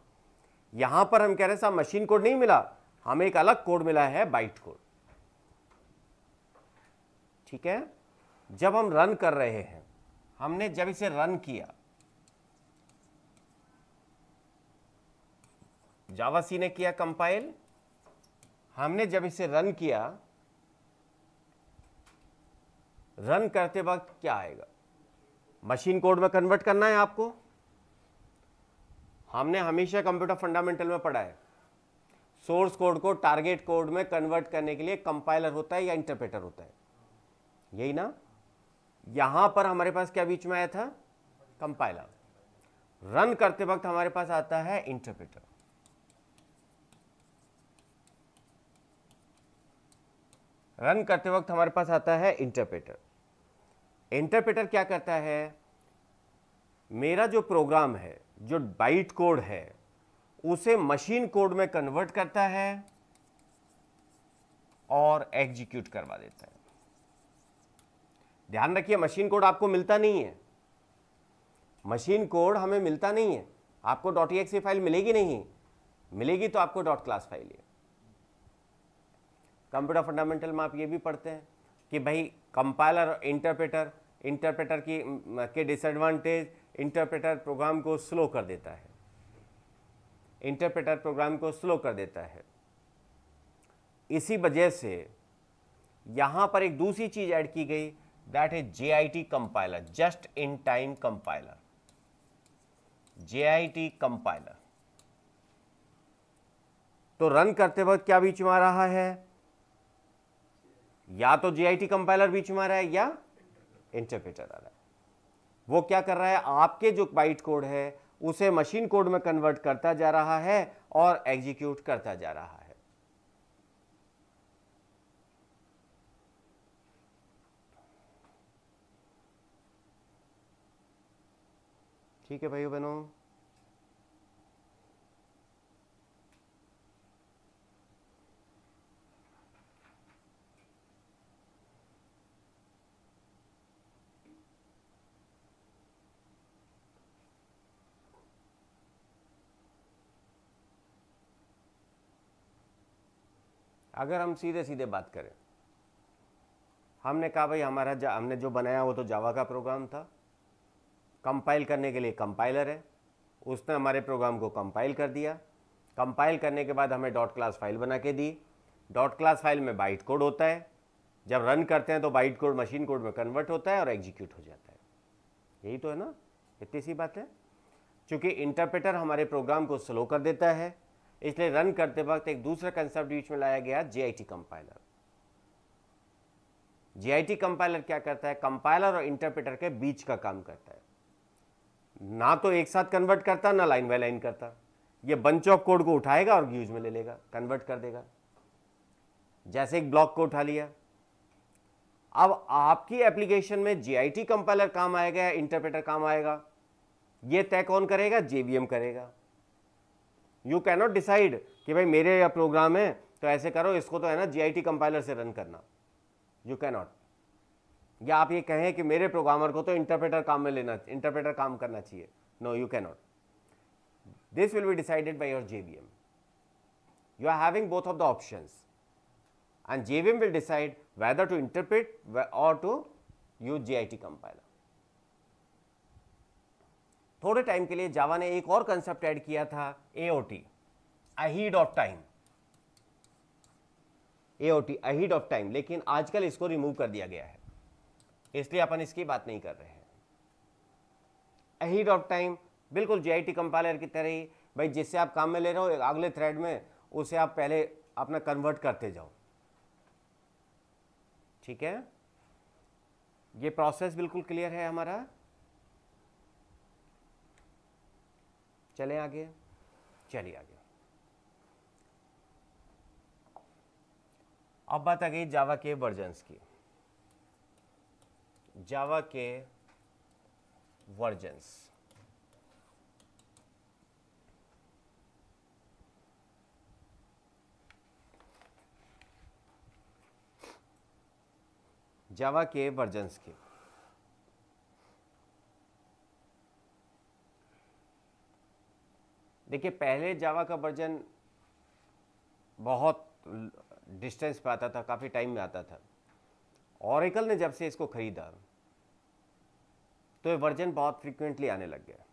यहां पर हम कह रहे हैं साहब मशीन कोड नहीं मिला हमें एक अलग कोड मिला है बाइट कोड ठीक है जब हम रन कर रहे हैं हमने जब इसे रन किया जावा सी ने किया कंपाइल हमने जब इसे रन किया रन करते वक्त क्या आएगा मशीन कोड में कन्वर्ट करना है आपको हमने हमेशा कंप्यूटर फंडामेंटल में पढ़ा है सोर्स कोड को टारगेट कोड में कन्वर्ट करने के लिए कंपाइलर होता है या इंटरप्रेटर होता है यही ना यहां पर हमारे पास क्या बीच में आया था कंपाइलर रन करते वक्त हमारे पास आता है इंटरप्रेटर रन करते वक्त हमारे पास आता है इंटरप्रेटर इंटरप्रेटर क्या करता है मेरा जो प्रोग्राम है जो बाइट कोड है उसे मशीन कोड में कन्वर्ट करता है और एग्जीक्यूट करवा देता है ध्यान रखिए मशीन कोड आपको मिलता नहीं है मशीन कोड हमें मिलता नहीं है आपको डॉट ई फाइल मिलेगी नहीं मिलेगी तो आपको dot class file computer fundamental में आप ये भी पढ़ते हैं कि भाई कंपाइलर इंटरप्रेटर इंटरप्रेटर की के डिसएडवांटेज इंटरप्रेटर प्रोग्राम को स्लो कर देता है इंटरप्रेटर प्रोग्राम को स्लो कर देता है इसी वजह से यहाँ पर एक दूसरी चीज़ ऐड की गई that is J I T compiler just in time compiler J I T compiler तो रन करते वक्त क्या बीच में आ रहा है या तो जीआईटी कंपाइलर बीच में आ रहा है या इंटरप्रेटर आ रहा है वो क्या कर रहा है आपके जो बाइट कोड है उसे मशीन कोड में कन्वर्ट करता जा रहा है और एग्जीक्यूट करता जा रहा है ठीक है भाइयों बहनों अगर हम सीधे सीधे बात करें हमने कहा भाई हमारा जा हमने जो बनाया वो तो जावा का प्रोग्राम था कंपाइल करने के लिए कंपाइलर है उसने हमारे प्रोग्राम को कंपाइल कर दिया कंपाइल करने के बाद हमें डॉट क्लास फाइल बना के दी डॉट क्लास फाइल में बाइट कोड होता है जब रन करते हैं तो बाइट कोड मशीन कोड में कन्वर्ट होता है और एग्जीक्यूट हो जाता है यही तो है ना इतनी सी बात है चूँकि इंटरप्रेटर हमारे प्रोग्राम को स्लो कर देता है इसलिए रन करते वक्त एक दूसरा कंसेप्ट बीच में लाया गया जीआईटी कंपाइलर जीआईटी कंपाइलर क्या करता है कंपाइलर और इंटरप्रेटर के बीच का काम करता है ना तो एक साथ कन्वर्ट करता ना लाइन बाय लाइन करता ये बंच ऑफ कोड को उठाएगा और यूज में ले लेगा कन्वर्ट कर देगा जैसे एक ब्लॉक को उठा लिया अब आपकी एप्लीकेशन में जीआईटी कंपाइलर काम आएगा या इंटरप्रेटर काम आएगा यह तय कौन करेगा जेवीएम करेगा यू कैनॉट डिसाइड कि भाई मेरे प्रोग्राम है तो ऐसे करो इसको तो है ना जीआईटी कंपाइलर से रन करना यू कैनॉट या आप ये कहें कि मेरे प्रोग्रामर को तो इंटरप्रेटर काम में लेना इंटरप्रेटर काम करना चाहिए no you not this will be decided by your JVM you are having both of the options and decide will to interpret और to or J I T compiler थोड़े टाइम के लिए जावा ने एक और कंसेप्ट ऐड किया था AOT ahead of time AOT ahead of time लेकिन आजकल इसको रिमूव कर दिया गया है इसलिए अपन इसकी बात नहीं कर रहे हैं अहीड ऑफ टाइम बिल्कुल जीआईटी कंपाइलर की तरह ही भाई जिससे आप काम में ले रहे हो अगले थ्रेड में उसे आप पहले अपना कन्वर्ट करते जाओ ठीक है ये प्रोसेस बिल्कुल क्लियर है हमारा चले आगे चलिए आगे अब बात आ गई जावा के वर्जन्स की जावा के वर्जन्स जावा के वर्जन्स की देखिए पहले जावा का वर्जन बहुत डिस्टेंस पे आता था काफ़ी टाइम में आता था औरकल ने जब से इसको ख़रीदा तो ये वर्जन बहुत फ्रिक्वेंटली आने लग गया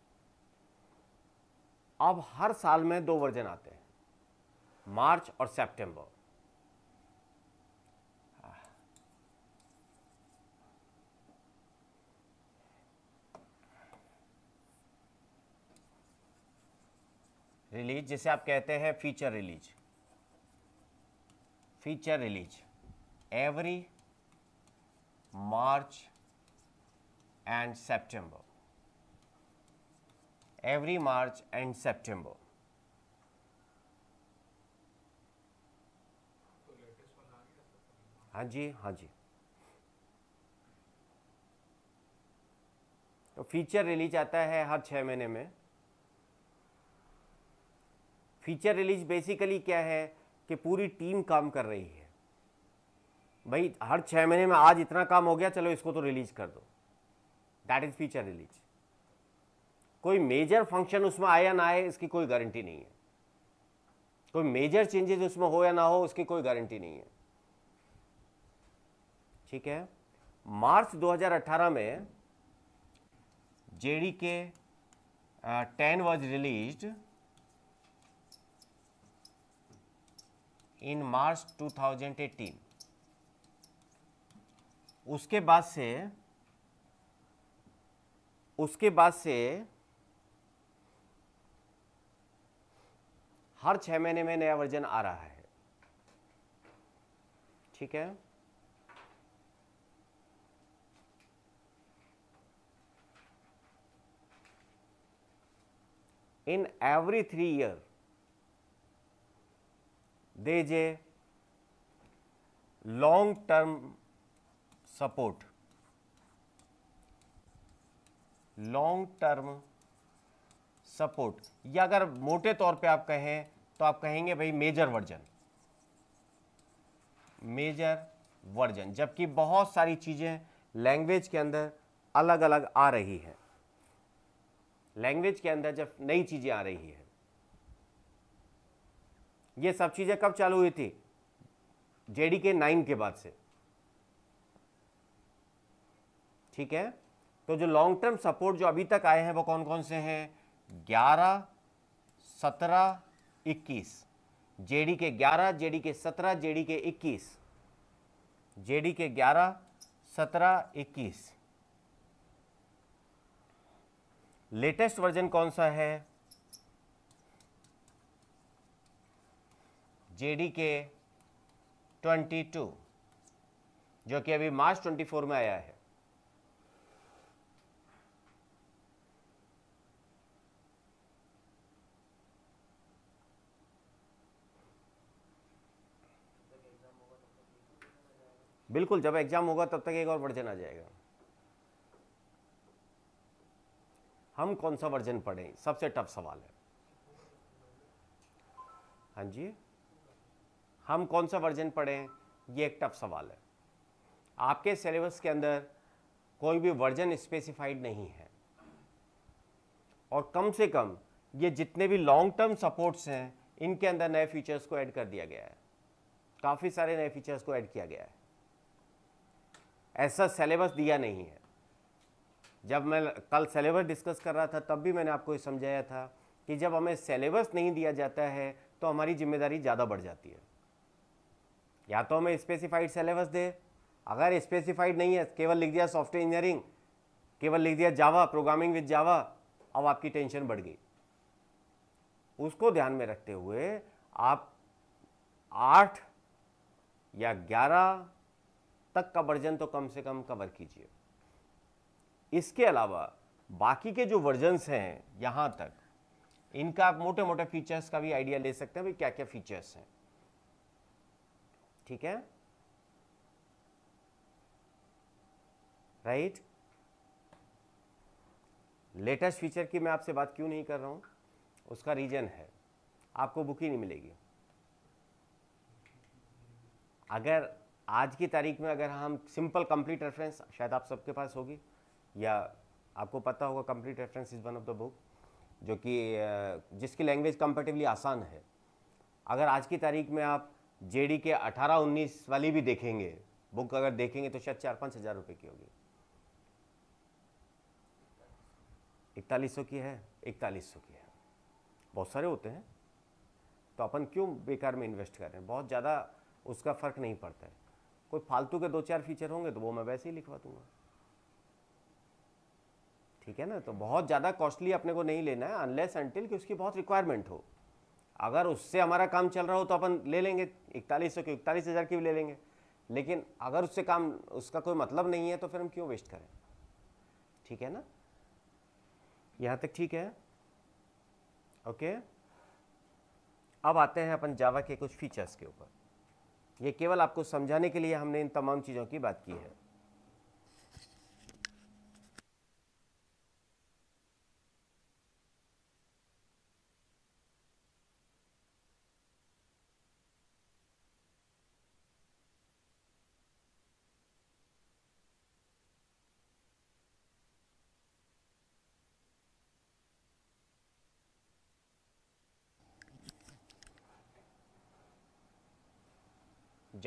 अब हर साल में दो वर्जन आते हैं मार्च और सितंबर रिलीज जिसे आप कहते हैं feature release feature release every March and September every March and September हाँ जी हाँ जी तो फीचर रिलीज आता है हर छः महीने में फीचर रिलीज बेसिकली क्या है कि पूरी टीम काम कर रही है भाई हर छः महीने में आज इतना काम हो गया चलो इसको तो रिलीज कर दो दैट इज़ फीचर रिलीज कोई मेजर फंक्शन उसमें आया ना आए इसकी कोई गारंटी नहीं है कोई मेजर चेंजेस उसमें हो या ना हो उसकी कोई गारंटी नहीं है ठीक है मार्च 2018 में JDK ten was released in March 2018 उसके बाद से उसके बाद से हर छह महीने में नया वर्जन आ रहा है ठीक है in every three year there is long term support long term support या अगर मोटे तौर पे आप कहें तो आप कहेंगे भाई मेजर वर्जन मेजर वर्जन जबकि बहुत सारी चीज़ें लैंग्वेज के अंदर अलग अलग आ रही है लैंग्वेज के अंदर जब नई चीज़ें आ रही है ये सब चीज़ें कब चालू हुई थी जेडी के नाइन के बाद से ठीक है तो जो लॉन्ग टर्म सपोर्ट जो अभी तक आए हैं वो कौन कौन से हैं ग्यारह सत्रह इक्कीस जेडी के ग्यारह जेडी के सत्रह जेडी के इक्कीस जेडी के ग्यारह सत्रह इक्कीस लेटेस्ट वर्जन कौन सा है J D K twenty two जो कि अभी मार्च ट्वेंटी फोर में आया है बिल्कुल जब एग्जाम होगा तब तक एक और वर्जन आ जाएगा हम कौन सा वर्जन पढ़ें सबसे टफ सवाल है हाँ जी हम कौन सा वर्जन पढ़ें ये एक टफ सवाल है आपके सिलेबस के अंदर कोई भी वर्जन स्पेसिफाइड नहीं है और कम से कम ये जितने भी लॉन्ग टर्म सपोर्ट्स हैं इनके अंदर नए फीचर्स को ऐड कर दिया गया है काफ़ी सारे नए फीचर्स को ऐड किया गया है ऐसा सिलेबस दिया नहीं है जब मैं कल सिलेबस डिस्कस कर रहा था तब भी मैंने आपको समझाया था कि जब हमें सिलेबस नहीं दिया जाता है तो हमारी जिम्मेदारी ज़्यादा बढ़ जाती है या तो हमें स्पेसिफाइड सिलेबस दे अगर स्पेसिफाइड नहीं है केवल लिख दिया सॉफ्टवेयर इंजीनियरिंग केवल लिख दिया जावा प्रोग्रामिंग विद जावा अब आपकी टेंशन बढ़ गई उसको ध्यान में रखते हुए आप आठ या ग्यारह तक का वर्जन तो कम से कम कवर कीजिए इसके अलावा बाकी के जो वर्जन्स हैं यहाँ तक इनका आप मोटे मोटे फीचर्स का भी आइडिया ले सकते हैं भाई क्या क्या फीचर्स हैं ठीक है राइट लेटेस्ट फीचर की मैं आपसे बात क्यों नहीं कर रहा हूं उसका रीजन है आपको बुक ही नहीं मिलेगी अगर आज की तारीख में अगर हम सिंपल कंप्लीट रेफरेंस शायद आप सबके पास होगी या आपको पता होगा complete reference is one of the book जो कि जिसकी लैंग्वेज कंपेटिवली आसान है अगर आज की तारीख में आप जेडी के 18 उन्नीस वाली भी देखेंगे बुक अगर देखेंगे तो शायद चार पाँच हज़ार रुपये की होगी इकतालीस सौ की है इकतालीस सौ की है बहुत सारे होते हैं तो अपन क्यों बेकार में इन्वेस्ट कर रहे हैं बहुत ज़्यादा उसका फ़र्क नहीं पड़ता है कोई फालतू के दो चार फीचर होंगे तो वो मैं वैसे ही लिखवा दूंगा ठीक है ना तो बहुत ज़्यादा कॉस्टली अपने को नहीं लेना है अनलेस एंटिल कि उसकी बहुत रिक्वायरमेंट हो अगर उससे हमारा काम चल रहा हो तो अपन ले लेंगे इकतालीस सौ की इकतालीस हज़ार की भी ले लेंगे लेकिन अगर उससे काम उसका कोई मतलब नहीं है तो फिर हम क्यों वेस्ट करें ठीक है ना यहाँ तक ठीक है ओके अब आते हैं अपन जावा के कुछ फीचर्स के ऊपर ये केवल आपको समझाने के लिए हमने इन तमाम चीज़ों की बात की है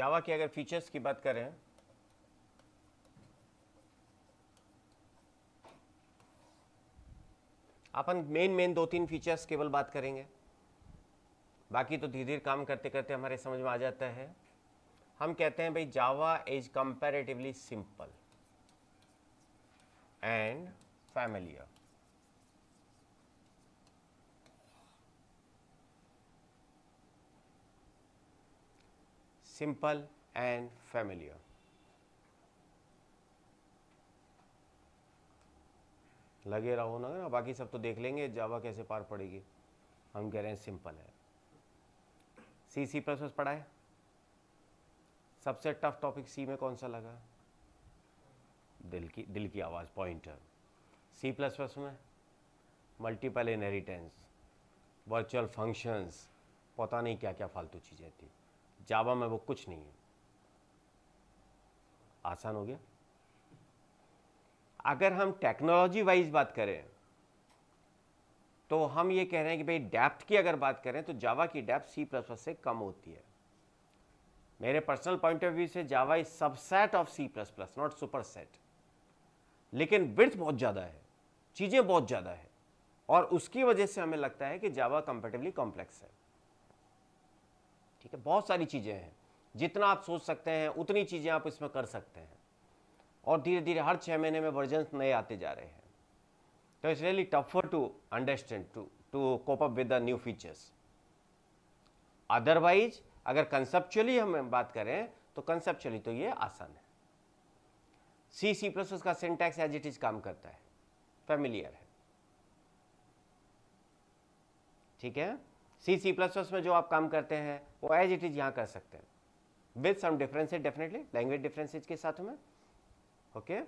जावा के अगर फीचर्स की बात करें अपन मेन मेन दो तीन फीचर्स केवल बात करेंगे बाकी तो धीरे धीरे काम करते करते हमारे समझ में आ जाता है हम कहते हैं भाई Java is comparatively simple and familiar simple and familiar. लगे रहो ना ना बाकी सब तो देख लेंगे जावा कैसे पार पड़ेगी हम कह रहे हैं सिंपल है सी सी प्लस प्लस पढ़ाए सबसे टफ टॉपिक सी में कौन सा लगा दिल की दिल की आवाज़ पॉइंटर सी प्लस प्लस में मल्टीपल इनहेरिटेंस वर्चुअल फंक्शंस पता नहीं क्या क्या फालतू चीज़ें थी जावा में वो कुछ नहीं है आसान हो गया अगर हम टेक्नोलॉजी वाइज बात करें तो हम ये कह रहे हैं कि भाई डेप्थ की अगर बात करें तो जावा की डेप्थ सी प्लस प्लस से कम होती है मेरे पर्सनल पॉइंट ऑफ व्यू से Java is subset of C plus plus not super set लेकिन विर्थ बहुत ज़्यादा है चीज़ें बहुत ज़्यादा है और उसकी वजह से हमें लगता है कि जावा कंपेटिवली कॉम्प्लेक्स है ठीक है बहुत सारी चीज़ें हैं जितना आप सोच सकते हैं उतनी चीज़ें आप इसमें कर सकते हैं और धीरे धीरे हर छः महीने में वर्जन नए आते जा रहे हैं तो it's really tougher to understand to to cope up with the new features otherwise अगर कंसेप्चुअली हम बात करें तो कंसेप्चुअली तो ये आसान है सी सी प्लस उसका का सिंटैक्स एज इट इज काम करता है फेमिलियर है ठीक है सी सी प्लस प्लस में जो आप काम करते हैं वो एज इट इज़ यहाँ कर सकते हैं with some differences definitely language differences के साथ में ओके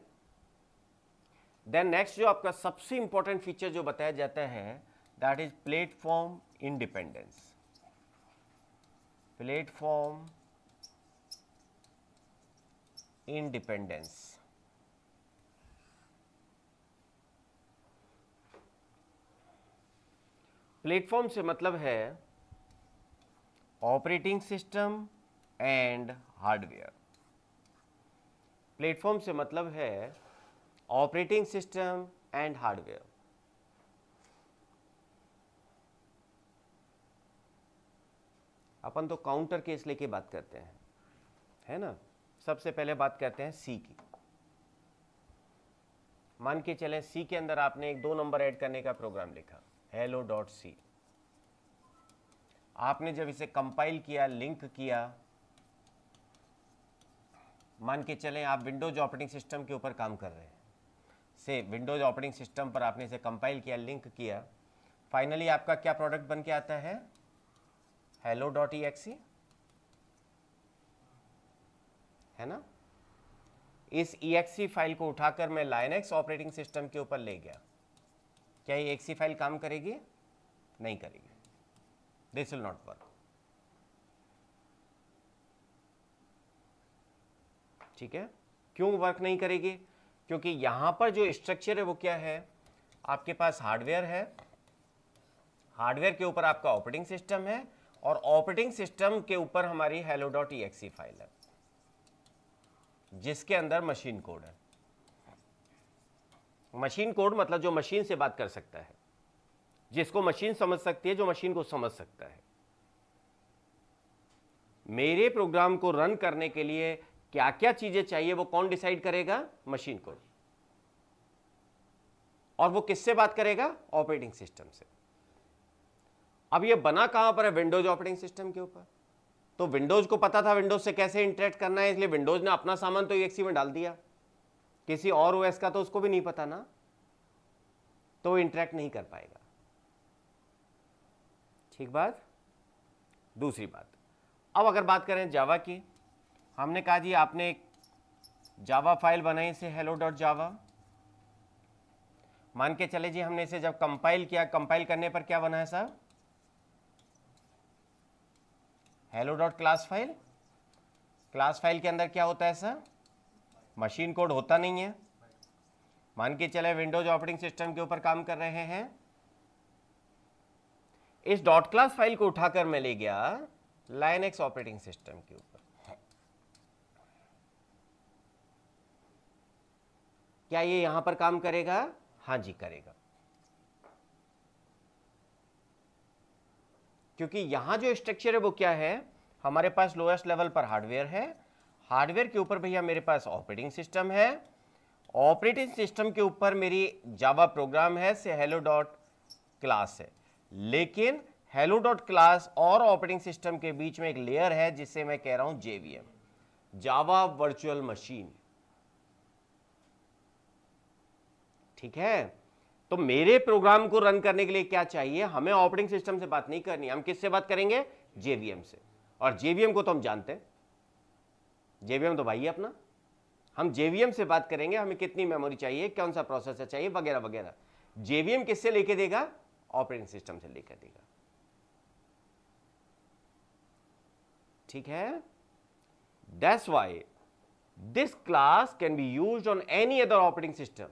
देन नेक्स्ट जो आपका सबसे इंपॉर्टेंट फीचर जो बताया जाता है that is platform independence platform independence platform से मतलब है operating system and hardware platform से मतलब है ऑपरेटिंग सिस्टम एंड हार्डवेयर अपन तो काउंटर केस लेके बात करते हैं है ना सबसे पहले बात करते हैं सी की मान के चले सी के अंदर आपने एक दो नंबर ऐड करने का प्रोग्राम लिखा हेलो डॉट सी आपने जब इसे कंपाइल किया लिंक किया मान के चलें आप विंडोज ऑपरेटिंग सिस्टम के ऊपर काम कर रहे हैं से विंडोज ऑपरेटिंग सिस्टम पर आपने इसे कंपाइल किया लिंक किया फाइनली आपका क्या प्रोडक्ट बन के आता है हेलो डॉट ई एक्सी है ना इस ई फाइल को उठाकर मैं लाइनेक्स ऑपरेटिंग सिस्टम के ऊपर ले गया क्या ये एक्सी फाइल काम करेगी नहीं करेगी दिस विल नॉट वर्क ठीक है क्यों वर्क नहीं करेगी क्योंकि यहां पर जो स्ट्रक्चर है वो क्या है आपके पास हार्डवेयर है हार्डवेयर के ऊपर आपका ऑपरेटिंग सिस्टम है और ऑपरेटिंग सिस्टम के ऊपर हमारी हेलो डॉट ई फाइल है जिसके अंदर मशीन कोड है मशीन कोड मतलब जो मशीन से बात कर सकता है जिसको मशीन समझ सकती है जो मशीन को समझ सकता है मेरे प्रोग्राम को रन करने के लिए क्या क्या चीजें चाहिए वो कौन डिसाइड करेगा मशीन कोड और वो किससे बात करेगा ऑपरेटिंग सिस्टम से अब ये बना कहां पर है विंडोज ऑपरेटिंग सिस्टम के ऊपर तो विंडोज को पता था विंडोज से कैसे इंटरेक्ट करना है इसलिए विंडोज ने अपना सामान तो एक्सी में डाल दिया किसी और ओएस का तो उसको भी नहीं पता ना तो वो इंटरेक्ट नहीं कर पाएगा ठीक बात दूसरी बात अब अगर बात करें जावा की हमने कहा जी आपने एक जावा फाइल बनाई इसे हेलो डॉट जावा मान के चले जी हमने इसे जब कंपाइल किया कंपाइल करने पर क्या बना है sir hello dot class file class file के अंदर क्या होता है सर मशीन कोड होता नहीं है मान के चले विंडोज ऑपरेटिंग सिस्टम के ऊपर काम कर रहे हैं इस डॉट क्लास फाइल को उठाकर मैं ले गया एक्स ऑपरेटिंग सिस्टम के ऊपर क्या ये यहां पर काम करेगा हाँ जी करेगा क्योंकि यहां जो स्ट्रक्चर है वो क्या है हमारे पास लोएस्ट लेवल पर हार्डवेयर है हार्डवेयर के ऊपर भैया मेरे पास ऑपरेटिंग सिस्टम है ऑपरेटिंग सिस्टम के ऊपर मेरी जावा प्रोग्राम है से हेलो डॉट क्लास है लेकिन हेलो डॉट क्लास और ऑपरेटिंग सिस्टम के बीच में एक लेयर है जिसे मैं कह रहा हूं जेवीएम जावा वर्चुअल मशीन ठीक है तो मेरे प्रोग्राम को रन करने के लिए क्या चाहिए हमें ऑपरेटिंग सिस्टम से बात नहीं करनी हम किससे बात करेंगे जेवीएम से और जेवीएम को तो हम जानते हैं जेवीएम तो भाई है अपना हम जेवीएम से बात करेंगे हमें कितनी मेमोरी चाहिए कौन सा प्रोसेसर चाहिए वगैरह वगैरह जेवीएम किससे लेके देगा ऑपरेटिंग सिस्टम से लेकर देगा ठीक है that's why this class can be use on any other operating system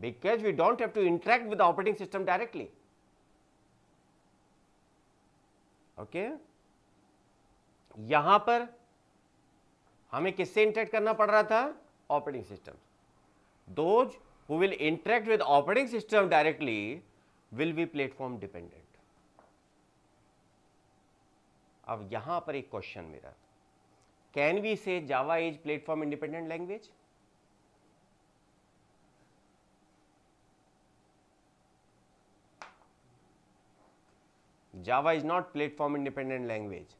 because we don't have to interact with operating system directly okay यहां पर हमें किससे इंटरेक्ट करना पड़ रहा था operating system those who will interact with operating system directly will be platform dependent अब यहां पर एक क्वेश्चन मेरा can we say Java is platform independent language Java is not platform independent language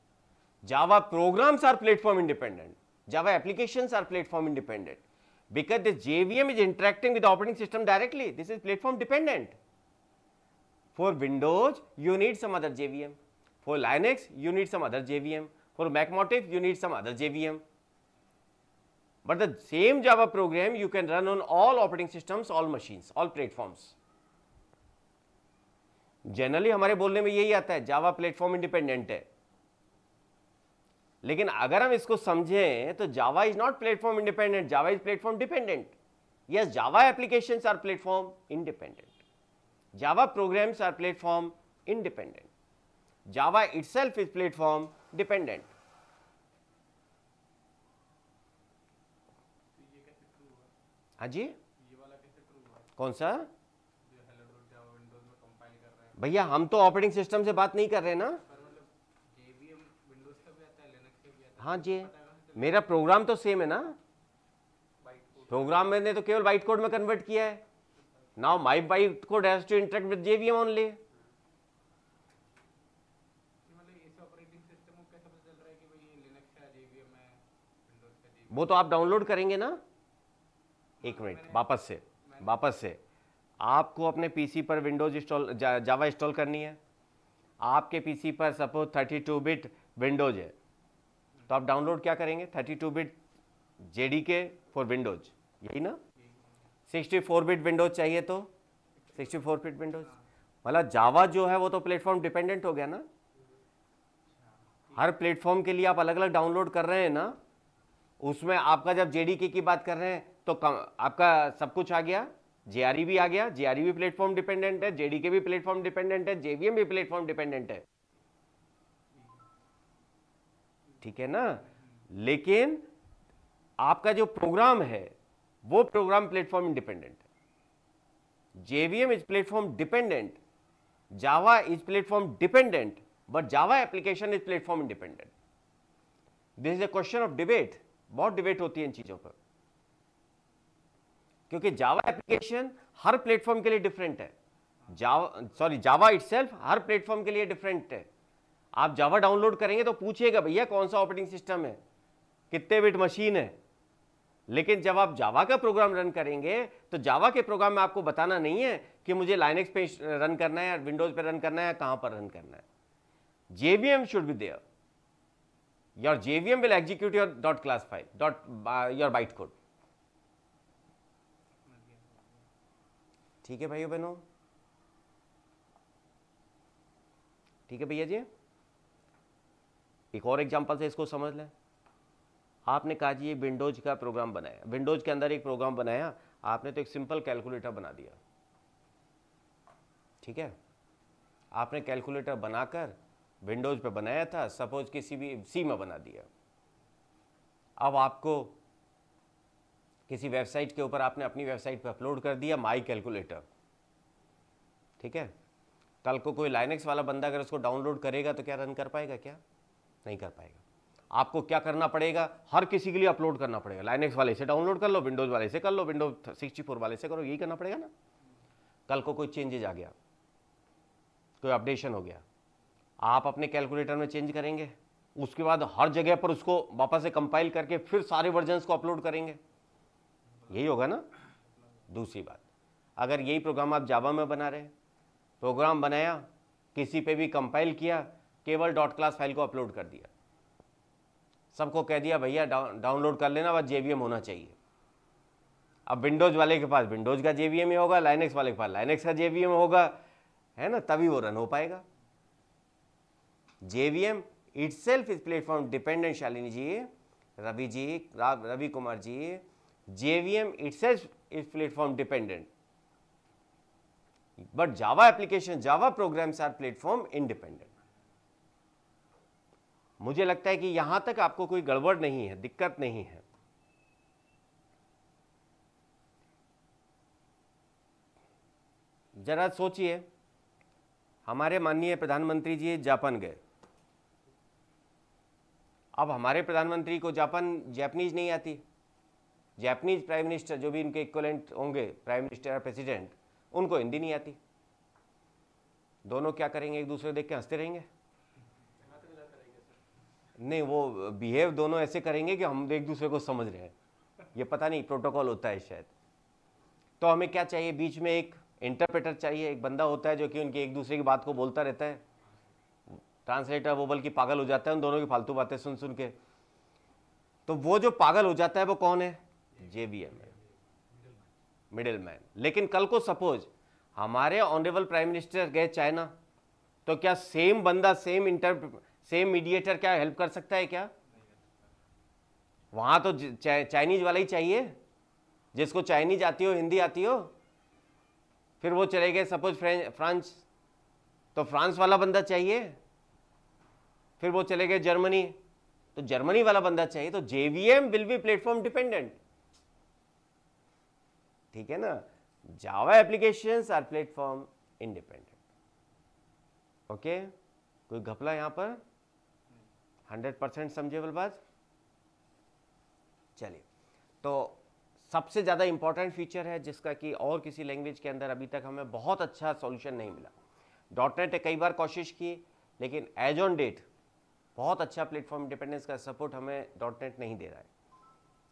Java programs are platform independent Java applications are platform independent because this JVM is interacting with the operating system directly. This is platform dependent. For Windows, you need some other JVM. For Linux, you need some other JVM. For MacMotive, you need some other JVM. But the same Java program you can run on all operating systems, all machines, all platforms. Generally, हमारे बोलने में यही आता है Java platform independent है लेकिन अगर हम इसको समझें तो Java is not platform independent Java is platform dependent yes Java application are platform independent Java programs are platform independent Java itself is platform dependent हाँ जी कौन सा भैया हम तो ऑपरेटिंग सिस्टम से बात नहीं कर रहे ना हाँ जी मेरा प्रोग्राम तो सेम है ना प्रोग्राम मैंने तो केवल वाइट कोड में कन्वर्ट किया है now my byte code has to interact with JVM only वो तो आप डाउनलोड करेंगे ना एक मिनट वापस से वापस से आपको अपने पीसी पर विंडोज इंस्टॉल जावा इंस्टॉल करनी है आपके पीसी पर सपोज 32 बिट विंडोज है तो आप डाउनलोड क्या करेंगे 32 बिट जे फॉर विंडोज यही ना 64 बिट विंडोज चाहिए तो 64 बिट विंडोज मतलब जावा जो है वो तो प्लेटफॉर्म डिपेंडेंट हो गया ना हर प्लेटफॉर्म के लिए आप अलग अलग डाउनलोड कर रहे हैं ना उसमें आपका जब जे की बात कर रहे हैं तो कम, आपका सब कुछ आ गया जे e भी आ गया जे e भी प्लेटफॉर्म डिपेंडेंट है जे भी प्लेटफॉर्म डिपेंडेंट है जेवीएम भी प्लेटफॉर्म डिपेंडेंट है ठीक है ना लेकिन आपका जो प्रोग्राम है वो प्रोग्राम प्लेटफॉर्म इंडिपेंडेंट है JVM is platform dependent Java is platform dependent but Java application is platform independent this is a question of debate बहुत डिबेट होती है इन चीजों पर क्योंकि जावा एप्लीकेशन हर प्लेटफॉर्म के लिए डिफरेंट है जावा सॉरी जावा इट हर प्लेटफॉर्म के लिए डिफरेंट है आप जावा डाउनलोड करेंगे तो पूछिएगा भैया कौन सा ऑपरेटिंग सिस्टम है कितने बिट मशीन है लेकिन जब आप जावा का प्रोग्राम रन करेंगे तो जावा के प्रोग्राम में आपको बताना नहीं है कि मुझे लाइनेक्स पे रन करना है विंडोज पे रन करना है कहां पर रन करना है JVM should be there your JVM will execute your dot class file, dot your byte code ठीक है भाइयों बहनों ठीक है भैया जी एक और एग्जाम्पल से इसको समझ लें आपने कहा जी ये विंडोज का प्रोग्राम बनाया विंडोज के अंदर एक प्रोग्राम बनाया आपने तो एक सिंपल कैलकुलेटर बना दिया ठीक है आपने कैलकुलेटर बनाकर विंडोज पे बनाया था सपोज किसी भी सी में बना दिया अब आपको किसी वेबसाइट के ऊपर आपने अपनी वेबसाइट पर अपलोड कर दिया माई कैलकुलेटर ठीक है कल को कोई लाइनेक्स वाला बंदा अगर उसको डाउनलोड करेगा तो क्या रन कर पाएगा क्या नहीं कर पाएगा आपको क्या करना पड़ेगा हर किसी के लिए अपलोड करना पड़ेगा लाइनेक्स वाले से डाउनलोड कर लो विंडोज़ वाले से कर लो विंडोज सिक्सटी फोर वाले से करो यही करना पड़ेगा ना कल को कोई चेंजेज आ गया कोई अपडेशन हो गया आप अपने कैलकुलेटर में चेंज करेंगे उसके बाद हर जगह पर उसको वापस से कंपाइल करके फिर सारे वर्जन्स को अपलोड करेंगे यही होगा ना दूसरी बात अगर यही प्रोग्राम आप जावा में बना रहे प्रोग्राम बनाया किसी पे भी कंपाइल किया केवल डॉट क्लास फाइल को अपलोड कर दिया सबको कह दिया भैया डाउनलोड कर लेना बस जेवीएम होना चाहिए अब विंडोज़ वाले के पास विंडोज़ का जेवीएम ही होगा लाइनेक्स वाले के पास लाइनेक्स का जेवीएम होगा है ना तभी वो रन हो पाएगा JVM itself is platform dependent Shalini ji Ravi ji Ravi Kumar ji JVM itself is platform dependent but Java application Java programs are platform independent मुझे लगता है कि यहां तक आपको कोई गड़बड़ नहीं है दिक्कत नहीं है जरा सोचिए हमारे माननीय प्रधानमंत्री जी जापान गए अब हमारे प्रधानमंत्री को जापान जैपनीज नहीं आती जैपनीज प्राइम मिनिस्टर जो भी इनके इक्वलेंट होंगे प्राइम मिनिस्टर या प्रेसिडेंट उनको हिंदी नहीं आती दोनों क्या करेंगे एक दूसरे देख के हंसते रहेंगे नहीं वो बिहेव दोनों ऐसे करेंगे कि हम एक दूसरे को समझ रहे हैं ये पता नहीं प्रोटोकॉल होता है शायद तो हमें क्या चाहिए बीच में एक इंटरप्रेटर चाहिए एक बंदा होता है जो कि उनकी एक दूसरे की बात को बोलता रहता है ट्रांसलेटर वो बल्कि पागल हो जाता है उन दोनों की फालतू बातें सुन सुन के तो वो जो पागल हो जाता है वो कौन है J V M middle man लेकिन कल को सपोज हमारे ऑनरेबल प्राइम मिनिस्टर गए चाइना तो क्या सेम बंदा सेम इंटर सेम मीडिएटर क्या हेल्प कर सकता है क्या वहां तो चाइनीज वाला ही चाहिए जिसको चाइनीज आती हो हिंदी आती हो फिर वो चले गए सपोज फ्रांस तो फ्रांस वाला बंदा चाहिए फिर वो चले गए जर्मनी तो जर्मनी वाला बंदा चाहिए तो JVM will be platform dependent ठीक है ना Java application are platform independent okay कोई घपला यहां पर हंड्रेड परसेंट समझे बलबाज चलिए तो सबसे ज़्यादा इंपॉर्टेंट फीचर है जिसका कि और किसी लैंग्वेज के अंदर अभी तक हमें बहुत अच्छा सॉल्यूशन नहीं मिला डॉट नेट कई बार कोशिश की लेकिन एज ऑन डेट बहुत अच्छा प्लेटफॉर्म इंडिपेंडेंस का सपोर्ट हमें डॉट नेट नहीं दे रहा है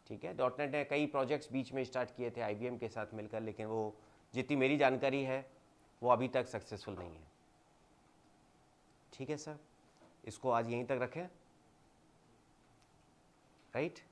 ठीक है डॉट नेट ने कई प्रोजेक्ट्स बीच में स्टार्ट किए थे आई के साथ मिलकर लेकिन वो जितनी मेरी जानकारी है वो अभी तक सक्सेसफुल नहीं है ठीक है सर इसको आज यहीं तक रखें right